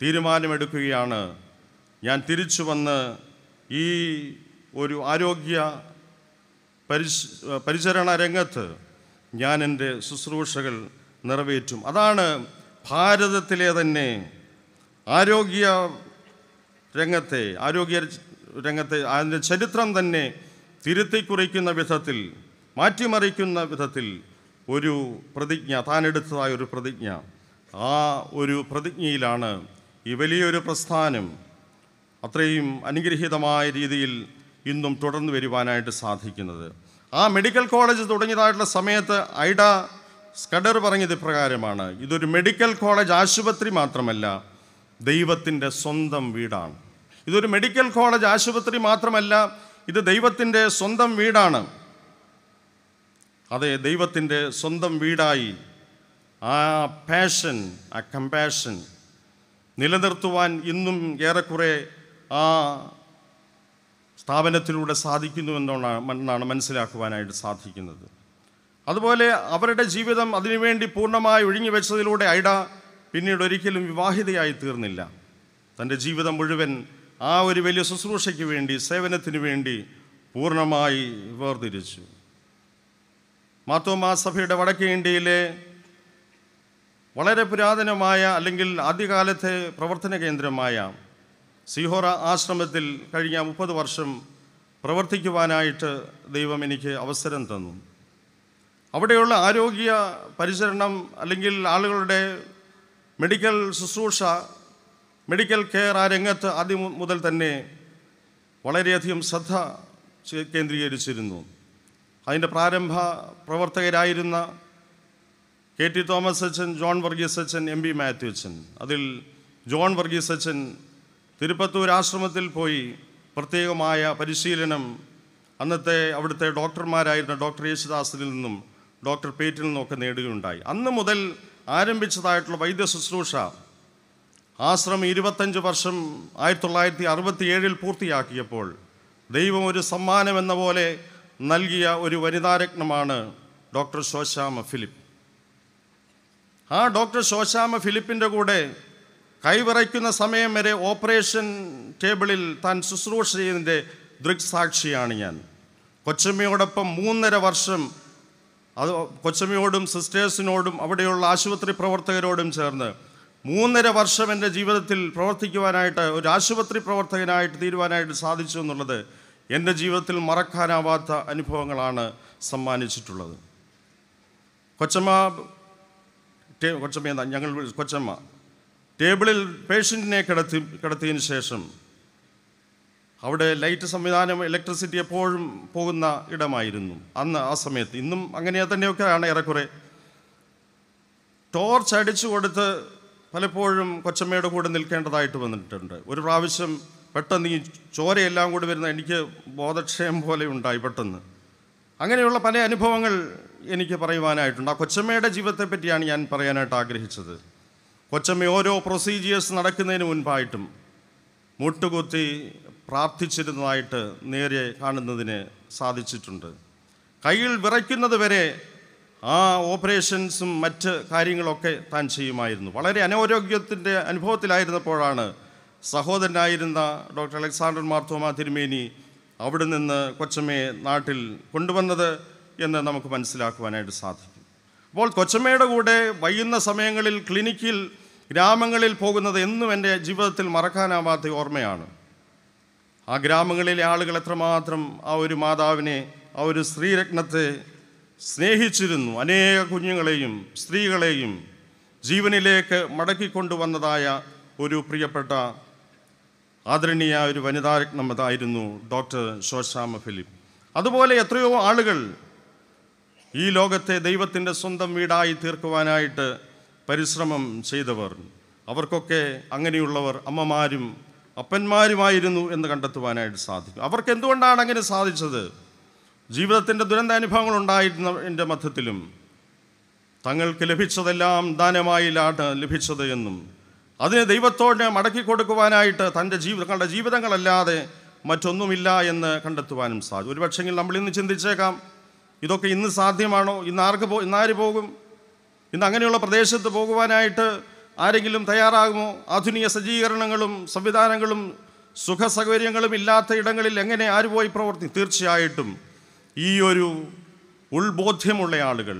തീരുമാനമെടുക്കുകയാണ് ഞാൻ തിരിച്ചു വന്ന് ഈ ഒരു ആരോഗ്യ പരിശ് പരിചരണ രംഗത്ത് ഞാൻ എൻ്റെ ശുശ്രൂഷകൾ നിറവേറ്റും അതാണ് ഭാരതത്തിലെ തന്നെ ആരോഗ്യ രംഗത്തെ ആരോഗ്യ രംഗത്തെ അതിൻ്റെ ചരിത്രം തന്നെ തിരുത്തി കുറിക്കുന്ന വിധത്തിൽ മാറ്റിമറിക്കുന്ന വിധത്തിൽ ഒരു പ്രതിജ്ഞ താൻ ഒരു പ്രതിജ്ഞ ആ ഒരു പ്രതിജ്ഞയിലാണ് ഈ വലിയൊരു പ്രസ്ഥാനം അത്രയും അനുഗ്രഹീതമായ രീതിയിൽ ഇന്നും തുടർന്നു വരുവാനായിട്ട് സാധിക്കുന്നത് ആ മെഡിക്കൽ കോളേജ് തുടങ്ങിയതായിട്ടുള്ള സമയത്ത് ഐഡ സ്കഡർ പറഞ്ഞത് ഇപ്രകാരമാണ് ഇതൊരു മെഡിക്കൽ കോളേജ് ആശുപത്രി മാത്രമല്ല ദൈവത്തിൻ്റെ സ്വന്തം വീടാണ് ഇതൊരു മെഡിക്കൽ കോളേജ് ആശുപത്രി മാത്രമല്ല ഇത് ദൈവത്തിൻ്റെ സ്വന്തം വീടാണ് അതെ ദൈവത്തിൻ്റെ സ്വന്തം വീടായി ആ പാഷൻ ആ കമ്പാഷൻ നിലനിർത്തുവാൻ ഇന്നും ഏറെക്കുറെ ആ സ്ഥാപനത്തിലൂടെ സാധിക്കുന്നു എന്നാണ് മനസ്സിലാക്കുവാനായിട്ട് സാധിക്കുന്നത് അതുപോലെ അവരുടെ ജീവിതം അതിനുവേണ്ടി പൂർണ്ണമായി ഒഴിഞ്ഞു വെച്ചതിലൂടെ ഐഡ പിന്നീട് ഒരിക്കലും വിവാഹിതയായി തീർന്നില്ല തൻ്റെ ജീവിതം മുഴുവൻ ആ ഒരു വലിയ ശുശ്രൂഷയ്ക്ക് വേണ്ടി സേവനത്തിന് വേണ്ടി പൂർണ്ണമായി വേർതിരിച്ചു മാത്തോമാ സഭയുടെ വടക്കേ ഇന്ത്യയിലെ വളരെ പുരാതനമായ അല്ലെങ്കിൽ ആദ്യകാലത്തെ പ്രവർത്തന കേന്ദ്രമായ സിഹോറ ആശ്രമത്തിൽ കഴിഞ്ഞ മുപ്പത് വർഷം പ്രവർത്തിക്കുവാനായിട്ട് ദൈവം എനിക്ക് അവസരം തന്നു അവിടെയുള്ള ആരോഗ്യ പരിചരണം അല്ലെങ്കിൽ ആളുകളുടെ മെഡിക്കൽ ശുശ്രൂഷ മെഡിക്കൽ കെയർ ആ രംഗത്ത് ആദ്യം മുതൽ തന്നെ വളരെയധികം ശ്രദ്ധ കേന്ദ്രീകരിച്ചിരുന്നു അതിൻ്റെ പ്രാരംഭ പ്രവർത്തകരായിരുന്ന കെ ടി തോമസ് അച്ഛൻ ജോൺ വർഗീസ് അച്ഛൻ എം ബി മാത്യു അച്ഛൻ അതിൽ ജോൺ വർഗീസ് അച്ഛൻ തിരുപ്പത്തൂർ ആശ്രമത്തിൽ പോയി പ്രത്യേകമായ പരിശീലനം അന്നത്തെ അവിടുത്തെ ഡോക്ടർമാരായിരുന്ന ഡോക്ടർ യേശുദാസിൽ നിന്നും ഡോക്ടർ പേറ്റിൽ നിന്നൊക്കെ നേടുകയുണ്ടായി അന്ന് മുതൽ ആരംഭിച്ചതായിട്ടുള്ള വൈദ്യ ശുശ്രൂഷ ആശ്രമം ഇരുപത്തഞ്ച് വർഷം ആയിരത്തി തൊള്ളായിരത്തി അറുപത്തി ഏഴിൽ പൂർത്തിയാക്കിയപ്പോൾ ദൈവം ഒരു സമ്മാനം എന്ന പോലെ നൽകിയ ഒരു വനിതാരത്നമാണ് ഡോക്ടർ ശോശാമ ഫിലിപ്പ് ആ ഡോക്ടർ ശോശാമ ഫിലിപ്പിൻ്റെ കൂടെ കൈവിറയ്ക്കുന്ന സമയം വരെ ഓപ്പറേഷൻ ടേബിളിൽ താൻ ശുശ്രൂഷ ചെയ്യുന്നതിൻ്റെ ദൃക്സാക്ഷിയാണ് ഞാൻ കൊച്ചമ്മയോടൊപ്പം മൂന്നര വർഷം അത് കൊച്ചമ്മയോടും സിസ്റ്റേഴ്സിനോടും അവിടെയുള്ള ആശുപത്രി പ്രവർത്തകരോടും ചേർന്ന് മൂന്നര വർഷം എൻ്റെ ജീവിതത്തിൽ പ്രവർത്തിക്കുവാനായിട്ട് ഒരു ആശുപത്രി പ്രവർത്തകനായിട്ട് തീരുവാനായിട്ട് സാധിച്ചു എന്നുള്ളത് എൻ്റെ ജീവിതത്തിൽ മറക്കാനാവാത്ത അനുഭവങ്ങളാണ് സമ്മാനിച്ചിട്ടുള്ളത് കൊച്ചമ്മ കൊച്ചമ്മ ഞങ്ങൾ കൊച്ചമ്മ ടേബിളിൽ പേഷ്യൻറ്റിനെ കിടത്തി കിടത്തിയതിന് ശേഷം അവിടെ ലൈറ്റ് സംവിധാനം ഇലക്ട്രിസിറ്റി എപ്പോഴും പോകുന്ന ഇടമായിരുന്നു അന്ന് ആ സമയത്ത് ഇന്നും അങ്ങനെ തന്നെയൊക്കെയാണ് ഏറെക്കുറെ ടോർച്ച് അടിച്ചു കൊടുത്ത് പലപ്പോഴും കൊച്ചമ്മയുടെ കൂടെ നിൽക്കേണ്ടതായിട്ട് വന്നിട്ടുണ്ട് ഒരു പ്രാവശ്യം പെട്ടെന്ന് ഈ ചോരയെല്ലാം കൂടി വരുന്ന എനിക്ക് ബോധക്ഷയം പോലെ ഉണ്ടായി പെട്ടെന്ന് അങ്ങനെയുള്ള പല അനുഭവങ്ങൾ എനിക്ക് പറയുവാനായിട്ടുണ്ട് ആ കൊച്ചമ്മയുടെ ജീവിതത്തെ പറ്റിയാണ് ഞാൻ പറയാനായിട്ട് ആഗ്രഹിച്ചത് കൊച്ചമ്മ ഓരോ പ്രൊസീജിയേഴ്സ് നടക്കുന്നതിന് മുൻപായിട്ടും മുട്ടുകുത്തി പ്രാർത്ഥിച്ചിരുന്നതായിട്ട് നേരെ കാണുന്നതിന് സാധിച്ചിട്ടുണ്ട് കയ്യിൽ വിറയ്ക്കുന്നത് വരെ ആ ഓപ്പറേഷൻസും മറ്റ് കാര്യങ്ങളൊക്കെ താൻ ചെയ്യുമായിരുന്നു വളരെ അനാരോഗ്യത്തിൻ്റെ അനുഭവത്തിലായിരുന്നപ്പോഴാണ് സഹോദരനായിരുന്ന ഡോക്ടർ അലക്സാണ്ടർ മാർത്തോമ തിരുമേനി അവിടെ നിന്ന് കൊച്ചമ്മയെ നാട്ടിൽ കൊണ്ടുവന്നത് എന്ന് നമുക്ക് മനസ്സിലാക്കുവാനായിട്ട് സാധിക്കും അപ്പോൾ കൊച്ചമ്മയുടെ കൂടെ വൈകുന്ന സമയങ്ങളിൽ ക്ലിനിക്കിൽ ഗ്രാമങ്ങളിൽ പോകുന്നത് എന്നും എൻ്റെ ജീവിതത്തിൽ മറക്കാനാവാത്ത ഓർമ്മയാണ് ആ ഗ്രാമങ്ങളിലെ ആളുകൾ എത്രമാത്രം ആ ഒരു മാതാവിനെ ആ ഒരു സ്ത്രീരത്നത്തെ സ്നേഹിച്ചിരുന്നു അനേക കുഞ്ഞുങ്ങളെയും സ്ത്രീകളെയും ജീവനിലേക്ക് മടക്കിക്കൊണ്ടുവന്നതായ ഒരു പ്രിയപ്പെട്ട ആദരണീയ ഒരു വനിതാരത്നമതായിരുന്നു ഡോക്ടർ ശോശാമ ഫിലിപ്പ് അതുപോലെ എത്രയോ ആളുകൾ ഈ ലോകത്തെ ദൈവത്തിൻ്റെ സ്വന്തം വീടായി തീർക്കുവാനായിട്ട് പരിശ്രമം ചെയ്തവർ അവർക്കൊക്കെ അങ്ങനെയുള്ളവർ അമ്മമാരും അപ്പന്മാരുമായിരുന്നു എന്ന് കണ്ടെത്തുവാനായിട്ട് സാധിക്കും അവർക്ക് എന്തുകൊണ്ടാണ് അങ്ങനെ സാധിച്ചത് ജീവിതത്തിൻ്റെ ദുരന്താനുഭവങ്ങൾ എൻ്റെ മധ്യത്തിലും തങ്ങൾക്ക് ലഭിച്ചതെല്ലാം ദാനമായിലാണ് ലഭിച്ചത് എന്നും അതിനെ ദൈവത്തോട് മടക്കി കൊടുക്കുവാനായിട്ട് തൻ്റെ ജീവിത തങ്ങളുടെ ജീവിതങ്ങളല്ലാതെ മറ്റൊന്നുമില്ല എന്ന് കണ്ടെത്തുവാനും സാധിക്കും ഒരുപക്ഷെങ്കിൽ നമ്മൾ ചിന്തിച്ചേക്കാം ഇതൊക്കെ ഇന്ന് സാധ്യമാണോ ഇന്ന് ആർക്ക് പോ ഇന്നാര് പോകും ഇന്ന് അങ്ങനെയുള്ള പ്രദേശത്ത് പോകുവാനായിട്ട് ആരെങ്കിലും തയ്യാറാകുമോ ആധുനിക സജ്ജീകരണങ്ങളും സംവിധാനങ്ങളും സുഖ സൗകര്യങ്ങളും ഇല്ലാത്ത ഇടങ്ങളിൽ എങ്ങനെ ആര് പോയി പ്രവർത്തി തീർച്ചയായിട്ടും ഈ ഒരു ഉൾബോധ്യമുള്ള ആളുകൾ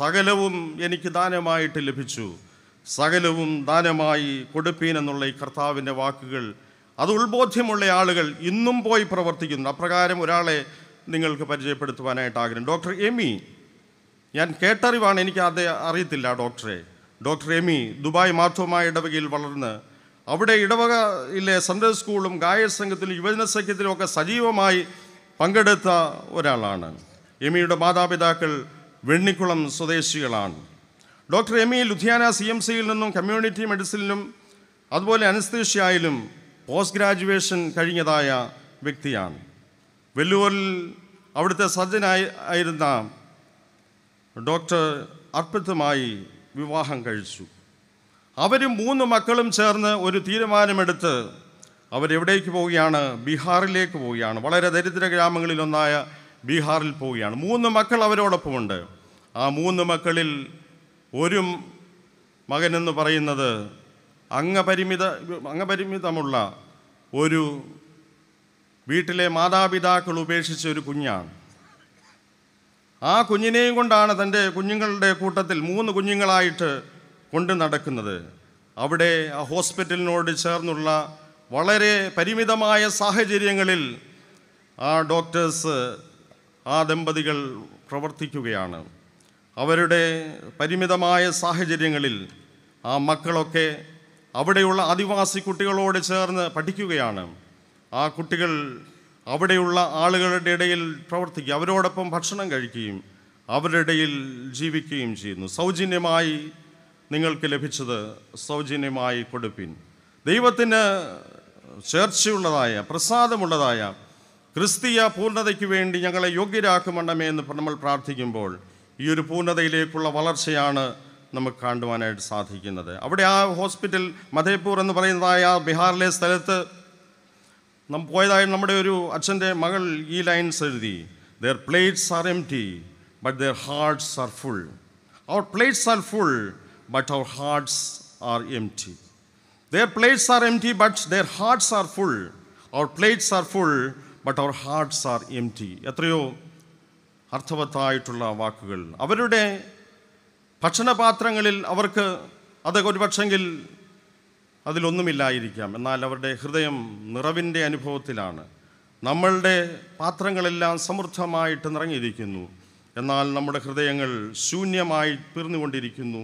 സകലവും എനിക്ക് ദാനമായിട്ട് ലഭിച്ചു സകലവും ദാനമായി കൊടുപ്പീനെന്നുള്ള ഈ കർത്താവിൻ്റെ വാക്കുകൾ അത് ഉൾബോധ്യമുള്ള ആളുകൾ ഇന്നും പോയി പ്രവർത്തിക്കുന്നു അപ്രകാരം ഒരാളെ നിങ്ങൾക്ക് പരിചയപ്പെടുത്തുവാനായിട്ട് ആഗ്രഹം ഡോക്ടർ എമി ഞാൻ കേട്ടറിവാണ് എനിക്ക് അത് അറിയത്തില്ല ഡോക്ടറെ ഡോക്ടർ എമി ദുബായ് മാധ്യമമായ ഇടവകയിൽ വളർന്ന് അവിടെ ഇടവകയിലെ സെൻട്രൽ സ്കൂളും ഗായക സംഘത്തിലും യുവജന സംഘത്തിലും ഒക്കെ സജീവമായി പങ്കെടുത്ത ഒരാളാണ് എമിയുടെ മാതാപിതാക്കൾ വെണ്ണിക്കുളം സ്വദേശികളാണ് doctor Emy Ludhiana C M സിയിൽ നിന്നും കമ്മ്യൂണിറ്റി മെഡിസിനിലും അതുപോലെ അനസ്തേഷ്യയിലും പോസ്റ്റ് ഗ്രാജുവേഷൻ കഴിഞ്ഞതായ വ്യക്തിയാണ് വെല്ലുവരിൽ അവിടുത്തെ സജ്ജനായി ആയിരുന്ന ഡോക്ടർ അർപ്പിതമായി വിവാഹം കഴിച്ചു അവരും മൂന്ന് മക്കളും ചേർന്ന് ഒരു തീരുമാനമെടുത്ത് അവരെവിടേക്ക് പോവുകയാണ് ബീഹാറിലേക്ക് പോവുകയാണ് വളരെ ദരിദ്ര ഗ്രാമങ്ങളിലൊന്നായ ബീഹാറിൽ പോവുകയാണ് മൂന്ന് മക്കൾ അവരോടൊപ്പമുണ്ട് ആ മൂന്ന് മക്കളിൽ ഒരു മകനെന്ന് പറയുന്നത് അംഗപരിമിത അംഗപരിമിതമുള്ള ഒരു വീട്ടിലെ മാതാപിതാക്കൾ ഉപേക്ഷിച്ച ഒരു കുഞ്ഞാണ് ആ കുഞ്ഞിനെയും കൊണ്ടാണ് തൻ്റെ കുഞ്ഞുങ്ങളുടെ കൂട്ടത്തിൽ മൂന്ന് കുഞ്ഞുങ്ങളായിട്ട് കൊണ്ടു നടക്കുന്നത് അവിടെ ആ ഹോസ്പിറ്റലിനോട് ചേർന്നുള്ള വളരെ പരിമിതമായ സാഹചര്യങ്ങളിൽ ആ ഡോക്ടേഴ്സ് ആ ദമ്പതികൾ പ്രവർത്തിക്കുകയാണ് അവരുടെ പരിമിതമായ സാഹചര്യങ്ങളിൽ ആ മക്കളൊക്കെ അവിടെയുള്ള ആദിവാസി കുട്ടികളോട് ചേർന്ന് പഠിക്കുകയാണ് ആ കുട്ടികൾ അവിടെയുള്ള ആളുകളുടെ ഇടയിൽ പ്രവർത്തിക്കുക അവരോടൊപ്പം ഭക്ഷണം കഴിക്കുകയും അവരുടെ ഇടയിൽ ജീവിക്കുകയും ചെയ്യുന്നു സൗജന്യമായി നിങ്ങൾക്ക് ലഭിച്ചത് സൗജന്യമായി കൊടുപ്പിൻ ദൈവത്തിന് ചേർച്ചയുള്ളതായ പ്രസാദമുള്ളതായ ക്രിസ്തീയ പൂർണ്ണതയ്ക്ക് വേണ്ടി ഞങ്ങളെ യോഗ്യരാക്കുമണ്ണമേ എന്ന് നമ്മൾ പ്രാർത്ഥിക്കുമ്പോൾ ഈ ഒരു പൂർണ്ണതയിലേക്കുള്ള വളർച്ചയാണ് നമുക്ക് കാണുവാനായിട്ട് സാധിക്കുന്നത് അവിടെ ആ ഹോസ്പിറ്റൽ മധേപൂർ എന്ന് പറയുന്നതായ ബീഹാറിലെ സ്ഥലത്ത് നമ്മൾ പോയതായ നമ്മുടെ ഒരു അച്ഛൻ്റെ മകൾ ഈ ലൈൻസ് എഴുതി their plates are empty but their hearts are full our plates are full but our hearts are empty their plates are empty but their hearts are full our plates are full but our hearts are empty എത്രയോ അർത്ഥവത്തായിട്ടുള്ള വാക്കുകൾ അവരുടെ ഭക്ഷണപാത്രങ്ങളിൽ അവർക്ക് അത് ഒരുപക്ഷെങ്കിൽ അതിലൊന്നുമില്ലായിരിക്കാം എന്നാൽ അവരുടെ ഹൃദയം നിറവിൻ്റെ അനുഭവത്തിലാണ് നമ്മളുടെ പാത്രങ്ങളെല്ലാം സമൃദ്ധമായിട്ട് നിറഞ്ഞിരിക്കുന്നു എന്നാൽ നമ്മുടെ ഹൃദയങ്ങൾ ശൂന്യമായി പിറന്നുകൊണ്ടിരിക്കുന്നു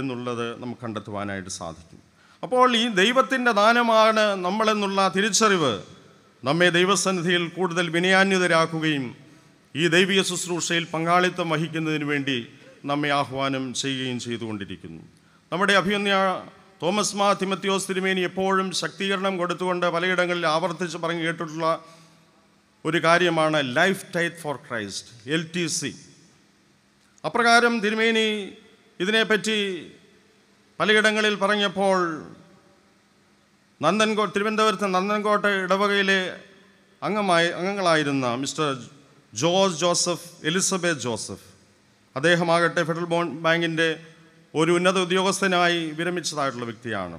എന്നുള്ളത് നമുക്ക് കണ്ടെത്തുവാനായിട്ട് സാധിക്കും അപ്പോൾ ഈ ദൈവത്തിൻ്റെ ദാനമാണ് നമ്മളെന്നുള്ള തിരിച്ചറിവ് നമ്മെ ദൈവസന്നിധിയിൽ കൂടുതൽ വിനയാന്യതരാക്കുകയും ഈ ദൈവീയ ശുശ്രൂഷയിൽ പങ്കാളിത്തം വഹിക്കുന്നതിന് വേണ്ടി നമ്മെ ആഹ്വാനം ചെയ്യുകയും ചെയ്തുകൊണ്ടിരിക്കുന്നു നമ്മുടെ അഭിനയ തോമസ് മാ തിമത്യോസ് തിരുമേനി എപ്പോഴും ശക്തീകരണം കൊടുത്തുകൊണ്ട് പലയിടങ്ങളിൽ ആവർത്തിച്ച് പറഞ്ഞു കേട്ടിട്ടുള്ള ഒരു കാര്യമാണ് life tight for Christ L T C അപ്രകാരം തിരുമേനി ഇതിനെപ്പറ്റി പലയിടങ്ങളിൽ പറഞ്ഞപ്പോൾ നന്ദൻകോ തിരുവനന്തപുരത്ത് നന്ദൻകോട്ട ഇടവകയിലെ അംഗമായി അംഗങ്ങളായിരുന്ന മിസ്റ്റർ ജോർജ് ജോസഫ് എലിസബത്ത് ജോസഫ് അദ്ദേഹമാകട്ടെ ഫെഡറൽ ബാങ്കിൻ്റെ ഒരു ഉന്നത ഉദ്യോഗസ്ഥനായി വിരമിച്ചതായിട്ടുള്ള വ്യക്തിയാണ്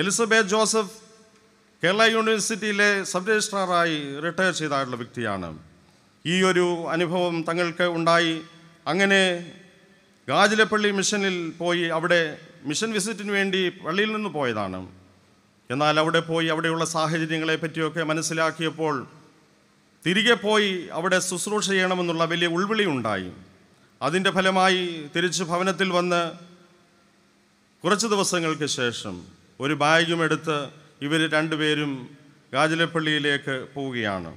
എലിസബത്ത് ജോസഫ് കേരള യൂണിവേഴ്സിറ്റിയിലെ സബ് രജിസ്ട്രാറായി റിട്ടയർ ചെയ്തായിട്ടുള്ള വ്യക്തിയാണ് ഈ ഒരു അനുഭവം തങ്ങൾക്ക് ഉണ്ടായി അങ്ങനെ ഗാജിലപ്പള്ളി മിഷനിൽ പോയി അവിടെ മിഷൻ വിസിറ്റിന് വേണ്ടി പള്ളിയിൽ നിന്ന് പോയതാണ് എന്നാൽ അവിടെ പോയി അവിടെയുള്ള സാഹചര്യങ്ങളെ പറ്റിയൊക്കെ മനസ്സിലാക്കിയപ്പോൾ തിരികെ പോയി അവിടെ ശുശ്രൂഷ ചെയ്യണമെന്നുള്ള വലിയ ഉൾവിളി ഉണ്ടായി അതിൻ്റെ ഫലമായി തിരിച്ച് ഭവനത്തിൽ വന്ന് കുറച്ച് ദിവസങ്ങൾക്ക് ശേഷം ഒരു ബാഗും എടുത്ത് ഇവർ രണ്ടുപേരും ഗാജിലപ്പള്ളിയിലേക്ക് പോവുകയാണ്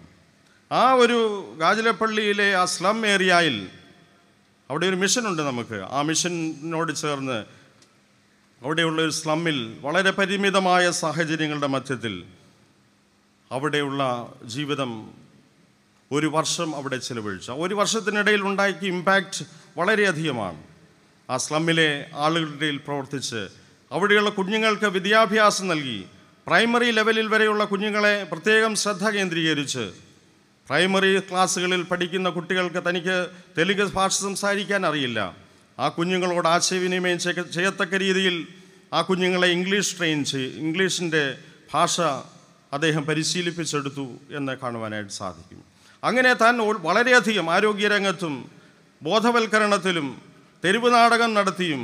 ആ ഒരു ഗാജിലപ്പള്ളിയിലെ ആ സ്ലം ഏരിയയിൽ അവിടെ ഒരു മിഷനുണ്ട് നമുക്ക് ആ മിഷനോട് ചേർന്ന് അവിടെയുള്ള ഒരു സ്ലമ്മിൽ വളരെ പരിമിതമായ സാഹചര്യങ്ങളുടെ മധ്യത്തിൽ അവിടെയുള്ള ജീവിതം ഒരു വർഷം അവിടെ ചിലവഴിച്ച ഒരു വർഷത്തിനിടയിൽ ഉണ്ടാക്കിയ ഇമ്പാക്റ്റ് വളരെയധികമാണ് ആ സ്ലമ്മിലെ ആളുകളുടെ ഇടയിൽ പ്രവർത്തിച്ച് അവിടെയുള്ള കുഞ്ഞുങ്ങൾക്ക് വിദ്യാഭ്യാസം നൽകി പ്രൈമറി ലെവലിൽ വരെയുള്ള കുഞ്ഞുങ്ങളെ പ്രത്യേകം ശ്രദ്ധ കേന്ദ്രീകരിച്ച് പ്രൈമറി ക്ലാസ്സുകളിൽ പഠിക്കുന്ന കുട്ടികൾക്ക് തനിക്ക് തെലുങ്ക് ഭാഷ സംസാരിക്കാൻ അറിയില്ല ആ കുഞ്ഞുങ്ങളോട് ആശയവിനിമയം ചെയ്യത്തക്ക രീതിയിൽ ആ കുഞ്ഞുങ്ങളെ ഇംഗ്ലീഷ് ട്രെയിൻ ചെയ് ഇംഗ്ലീഷിൻ്റെ ഭാഷ അദ്ദേഹം പരിശീലിപ്പിച്ചെടുത്തു എന്ന് കാണുവാനായിട്ട് സാധിക്കും അങ്ങനെ താൻ വളരെയധികം ആരോഗ്യരംഗത്തും ബോധവൽക്കരണത്തിലും തെരുവ് നാടകം നടത്തിയും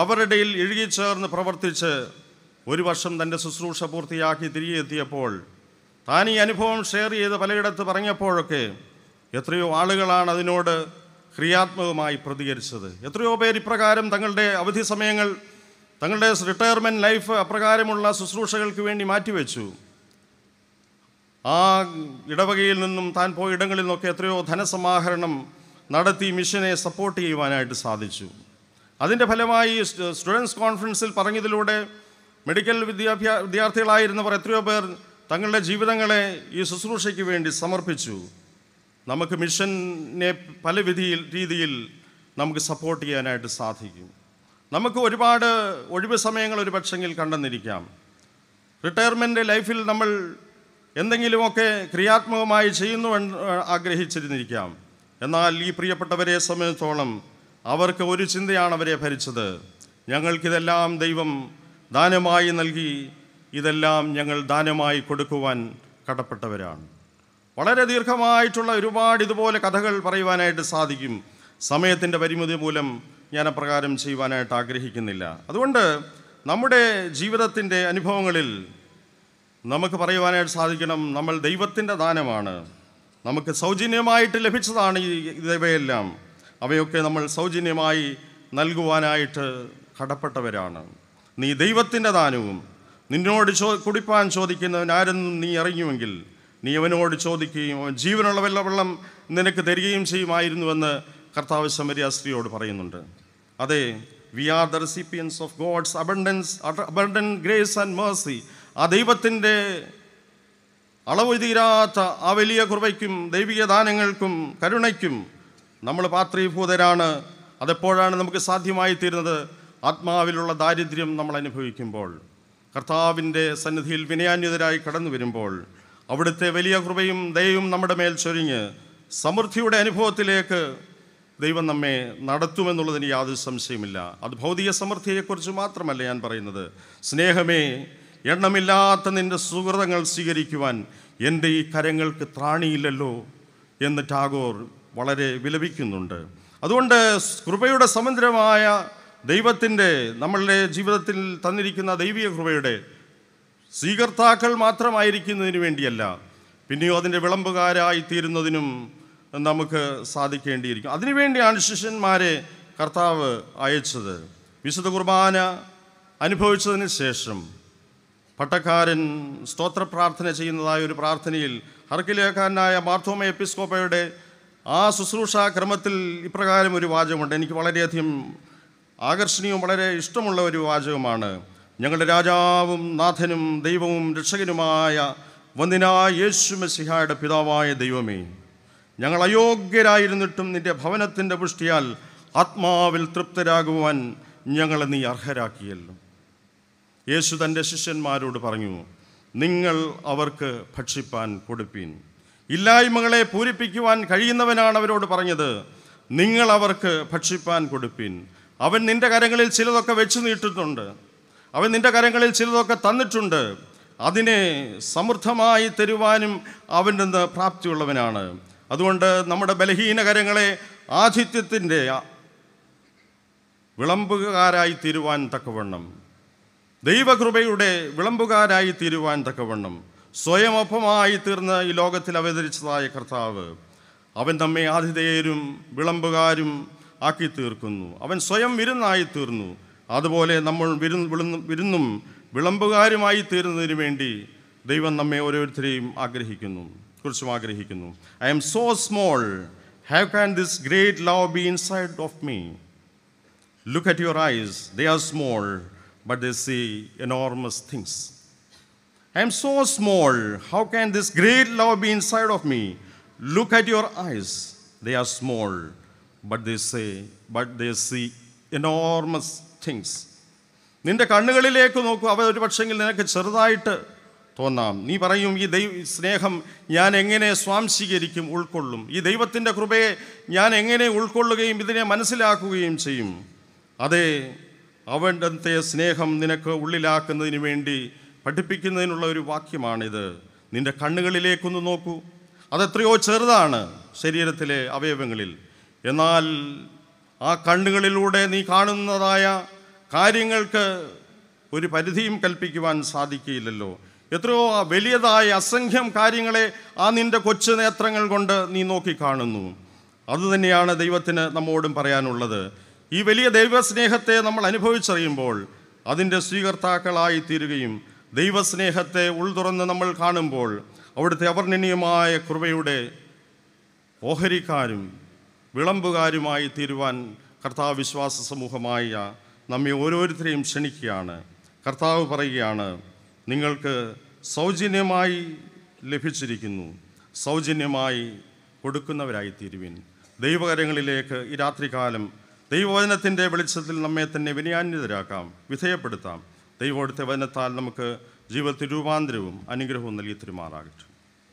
അവരുടെയിൽ ഇഴുകിച്ചേർന്ന് പ്രവർത്തിച്ച് ഒരു വർഷം തൻ്റെ ശുശ്രൂഷ പൂർത്തിയാക്കി തിരികെ എത്തിയപ്പോൾ താൻ ഈ അനുഭവം ഷെയർ ചെയ്ത് പലയിടത്ത് പറഞ്ഞപ്പോഴൊക്കെ എത്രയോ ആളുകളാണ് അതിനോട് ക്രിയാത്മകമായി പ്രതികരിച്ചത് എത്രയോ പേർ ഇപ്രകാരം തങ്ങളുടെ അവധി സമയങ്ങൾ തങ്ങളുടെ റിട്ടയർമെൻറ്റ് ലൈഫ് അപ്രകാരമുള്ള ശുശ്രൂഷകൾക്ക് വേണ്ടി മാറ്റിവെച്ചു ആ ഇടവകയിൽ നിന്നും താൻ പോയ ഇടങ്ങളിൽ നിന്നൊക്കെ എത്രയോ ധനസമാഹരണം നടത്തി മിഷനെ സപ്പോർട്ട് ചെയ്യുവാനായിട്ട് സാധിച്ചു അതിൻ്റെ ഫലമായി സ്റ്റുഡൻസ് കോൺഫറൻസിൽ പറഞ്ഞതിലൂടെ മെഡിക്കൽ വിദ്യാഭ്യാ വിദ്യാർത്ഥികളായിരുന്നവർ എത്രയോ പേർ തങ്ങളുടെ ജീവിതങ്ങളെ ഈ ശുശ്രൂഷയ്ക്ക് വേണ്ടി സമർപ്പിച്ചു നമുക്ക് മിഷനെ പല വിധിയിൽ രീതിയിൽ നമുക്ക് സപ്പോർട്ട് ചെയ്യാനായിട്ട് സാധിക്കും നമുക്ക് ഒരുപാട് ഒഴിവ് സമയങ്ങൾ ഒരു പക്ഷെങ്കിൽ കണ്ടെന്നിരിക്കാം റിട്ടയർമെൻ്റ് ലൈഫിൽ നമ്മൾ എന്തെങ്കിലുമൊക്കെ ക്രിയാത്മകമായി ചെയ്യുന്നു ആഗ്രഹിച്ചിരുന്നിരിക്കാം എന്നാൽ ഈ പ്രിയപ്പെട്ടവരെ സംബന്ധിച്ചോളം അവർക്ക് ഒരു ചിന്തയാണ് അവരെ ഭരിച്ചത് ഞങ്ങൾക്കിതെല്ലാം ദൈവം ദാനമായി നൽകി ഇതെല്ലാം ഞങ്ങൾ ദാനമായി കൊടുക്കുവാൻ കടപ്പെട്ടവരാണ് വളരെ ദീർഘമായിട്ടുള്ള ഒരുപാട് ഇതുപോലെ കഥകൾ പറയുവാനായിട്ട് സാധിക്കും സമയത്തിൻ്റെ പരിമിതി മൂലം ഞാൻ അപ്രകാരം ചെയ്യുവാനായിട്ട് ആഗ്രഹിക്കുന്നില്ല അതുകൊണ്ട് നമ്മുടെ ജീവിതത്തിൻ്റെ അനുഭവങ്ങളിൽ നമുക്ക് പറയുവാനായിട്ട് സാധിക്കണം നമ്മൾ ദൈവത്തിൻ്റെ ദാനമാണ് നമുക്ക് സൗജന്യമായിട്ട് ലഭിച്ചതാണ് ഈ ഇവയെല്ലാം അവയൊക്കെ നമ്മൾ സൗജന്യമായി നൽകുവാനായിട്ട് കടപ്പെട്ടവരാണ് നീ ദൈവത്തിൻ്റെ ദാനവും നിന്നോട് ചോ കുടിപ്പാൻ ചോദിക്കുന്നവൻ നീ അറിഞ്ഞുവെങ്കിൽ നീ അവനോട് ചോദിക്കുകയും അവൻ ജീവനുള്ള വെള്ള വെള്ളം നിനക്ക് തരികയും ചെയ്യുമായിരുന്നുവെന്ന് കർത്താവ് ശമരി സ്ത്രീയോട് പറയുന്നുണ്ട് അതെ we are the recipients of God's abundance abundant grace and mercy ആ ദൈവത്തിൻ്റെ അളവ് തീരാത്ത ആ വലിയ കൃപയ്ക്കും ദൈവിക ദാനങ്ങൾക്കും കരുണയ്ക്കും നമ്മൾ പാത്രീഭൂതരാണ് അതെപ്പോഴാണ് നമുക്ക് സാധ്യമായി തീരുന്നത് ആത്മാവിലുള്ള ദാരിദ്ര്യം നമ്മൾ അനുഭവിക്കുമ്പോൾ കർത്താവിൻ്റെ സന്നിധിയിൽ വിനയാന്യതരായി കടന്നു വരുമ്പോൾ അവിടുത്തെ വലിയ കൃപയും ദയവും നമ്മുടെ മേൽ ചൊരിഞ്ഞ് സമൃദ്ധിയുടെ അനുഭവത്തിലേക്ക് ദൈവം നമ്മെ നടത്തുമെന്നുള്ളതിന് യാതൊരു സംശയമില്ല അത് ഭൗതിക സമൃദ്ധിയെക്കുറിച്ച് മാത്രമല്ല ഞാൻ പറയുന്നത് സ്നേഹമേ എണ്ണമില്ലാത്ത നിന്റെ സുഹൃതങ്ങൾ സ്വീകരിക്കുവാൻ എൻ്റെ ഈ കരങ്ങൾക്ക് ത്രാണിയില്ലല്ലോ എന്ന് ടാഗോർ വളരെ വിലപിക്കുന്നുണ്ട് അതുകൊണ്ട് കൃപയുടെ സമുദ്രമായ ദൈവത്തിൻ്റെ നമ്മളുടെ ജീവിതത്തിൽ തന്നിരിക്കുന്ന ദൈവീയ കൃപയുടെ സ്വീകർത്താക്കൾ മാത്രമായിരിക്കുന്നതിന് വേണ്ടിയല്ല പിന്നെയോ അതിൻ്റെ വിളമ്പുകാരായി തീരുന്നതിനും നമുക്ക് സാധിക്കേണ്ടിയിരിക്കും അതിനുവേണ്ടിയാണ് ശിഷ്യന്മാരെ കർത്താവ് അയച്ചത് വിശുദ്ധ കുർബാന അനുഭവിച്ചതിന് ശേഷം പട്ടക്കാരൻ സ്തോത്ര പ്രാർത്ഥന ചെയ്യുന്നതായ ഒരു പ്രാർത്ഥനയിൽ ഹർക്കിലേഖാനായ മാർത്തോമ എപ്പിസ്കോപ്പയുടെ ആ ശുശ്രൂഷാ ക്രമത്തിൽ ഇപ്രകാരം ഒരു വാചകമുണ്ട് എനിക്ക് വളരെയധികം ആകർഷണീയവും വളരെ ഇഷ്ടമുള്ള ഒരു വാചകമാണ് ഞങ്ങളുടെ രാജാവും നാഥനും ദൈവവും രക്ഷകനുമായ വന്ദിനായ യേശു മെസ്സിഹായുടെ പിതാവായ ദൈവമേ ഞങ്ങൾ അയോഗ്യരായിരുന്നിട്ടും നിന്റെ ഭവനത്തിൻ്റെ പുഷ്ടിയാൽ ആത്മാവിൽ തൃപ്തരാകുവാൻ ഞങ്ങളെ നീ അർഹരാക്കിയല്ലോ യേശു തൻ്റെ ശിഷ്യന്മാരോട് പറഞ്ഞു നിങ്ങൾ അവർക്ക് ഭക്ഷിപ്പാൻ കൊടുപ്പീൻ ഇല്ലായ്മകളെ പൂരിപ്പിക്കുവാൻ കഴിയുന്നവനാണ് അവരോട് പറഞ്ഞത് നിങ്ങൾ അവർക്ക് ഭക്ഷിപ്പാൻ കൊടുപ്പീൻ അവൻ നിൻ്റെ കരങ്ങളിൽ ചിലതൊക്കെ വെച്ചു നീട്ടിട്ടുണ്ട് അവൻ നിൻ്റെ കരങ്ങളിൽ ചിലതൊക്കെ തന്നിട്ടുണ്ട് അതിനെ സമൃദ്ധമായി തരുവാനും അവൻ്റെ നിന്ന് പ്രാപ്തിയുള്ളവനാണ് അതുകൊണ്ട് നമ്മുടെ ബലഹീന കരങ്ങളെ ആതിഥ്യത്തിൻ്റെ വിളമ്പുകാരായി തീരുവാൻ തക്കവണ്ണം ദൈവകൃപയുടെ വിളമ്പുകാരായി തീരുവാൻ തക്കവണ്ണം സ്വയമൊപ്പമായി തീർന്ന് ഈ ലോകത്തിൽ അവതരിച്ചതായ കർത്താവ് അവൻ തമ്മെ ആതിഥേയരും വിളമ്പുകാരും ആക്കി തീർക്കുന്നു അവൻ സ്വയം വിരുന്നായി തീർന്നു അതുപോലെ നമ്മൾ വിരുന്ന് വിരുന്നും വിളമ്പുകാരുമായി തീരുന്നതിന് വേണ്ടി ദൈവം നമ്മെ ഓരോരുത്തരെയും ആഗ്രഹിക്കുന്നു കുറിച്ചും ആഗ്രഹിക്കുന്നു I am so small have can this great love be inside of me look at your eyes they are small but they see enormous things. I am so small. How can this great love be inside of me? Look at your eyes. They are small, but they say, but they see enormous things. നിന്റെ കണ്ണുകളിലേക്ക് നോക്കൂ അവ ഒരു പക്ഷെങ്കിൽ നിനക്ക് ചെറുതായിട്ട് തോന്നാം നീ പറയും ഈ ദൈവ സ്നേഹം ഞാൻ എങ്ങനെ സ്വാംശീകരിക്കും ഉൾക്കൊള്ളും ഈ ദൈവത്തിൻ്റെ കൃപയെ ഞാൻ എങ്ങനെ ഉൾക്കൊള്ളുകയും ഇതിനെ മനസ്സിലാക്കുകയും ചെയ്യും അതേ അവൻ്റെ സ്നേഹം നിനക്ക് ഉള്ളിലാക്കുന്നതിന് വേണ്ടി പഠിപ്പിക്കുന്നതിനുള്ള ഒരു വാക്യമാണിത് നിൻ്റെ കണ്ണുകളിലേക്കൊന്ന് നോക്കൂ അതെത്രയോ ചെറുതാണ് ശരീരത്തിലെ അവയവങ്ങളിൽ എന്നാൽ ആ കണ്ണുകളിലൂടെ നീ കാണുന്നതായ കാര്യങ്ങൾക്ക് ഒരു പരിധിയും കൽപ്പിക്കുവാൻ സാധിക്കില്ലല്ലോ എത്രയോ വലിയതായ അസംഖ്യം കാര്യങ്ങളെ ആ നിൻ്റെ കൊച്ചു നേത്രങ്ങൾ കൊണ്ട് നീ നോക്കിക്കാണുന്നു അതുതന്നെയാണ് ദൈവത്തിന് നമ്മോടും പറയാനുള്ളത് ഈ വലിയ ദൈവസ്നേഹത്തെ നമ്മൾ അനുഭവിച്ചറിയുമ്പോൾ അതിൻ്റെ സ്വീകർത്താക്കളായി തീരുകയും ദൈവസ്നേഹത്തെ ഉൾതുറന്ന് നമ്മൾ കാണുമ്പോൾ അവിടുത്തെ അവർണ്ണനീയമായ കൃപയുടെ ഓഹരിക്കാരും വിളമ്പുകാരുമായി തീരുവാൻ കർത്താവ് വിശ്വാസ സമൂഹമായ നമ്മെ ഓരോരുത്തരെയും ക്ഷണിക്കുകയാണ് കർത്താവ് പറയുകയാണ് നിങ്ങൾക്ക് സൗജന്യമായി ലഭിച്ചിരിക്കുന്നു സൗജന്യമായി കൊടുക്കുന്നവരായി തീരുവിൻ ദൈവകരങ്ങളിലേക്ക് ഈ രാത്രികാലം ദൈവവചനത്തിൻ്റെ വെളിച്ചത്തിൽ നമ്മെ തന്നെ വിനയാന്യതരാക്കാം വിധേയപ്പെടുത്താം ദൈവോടുത്തെ വചനത്താൽ നമുക്ക് ജീവിതത്തിൽ രൂപാന്തരവും അനുഗ്രഹവും നൽകി തരുമാറാകട്ടെ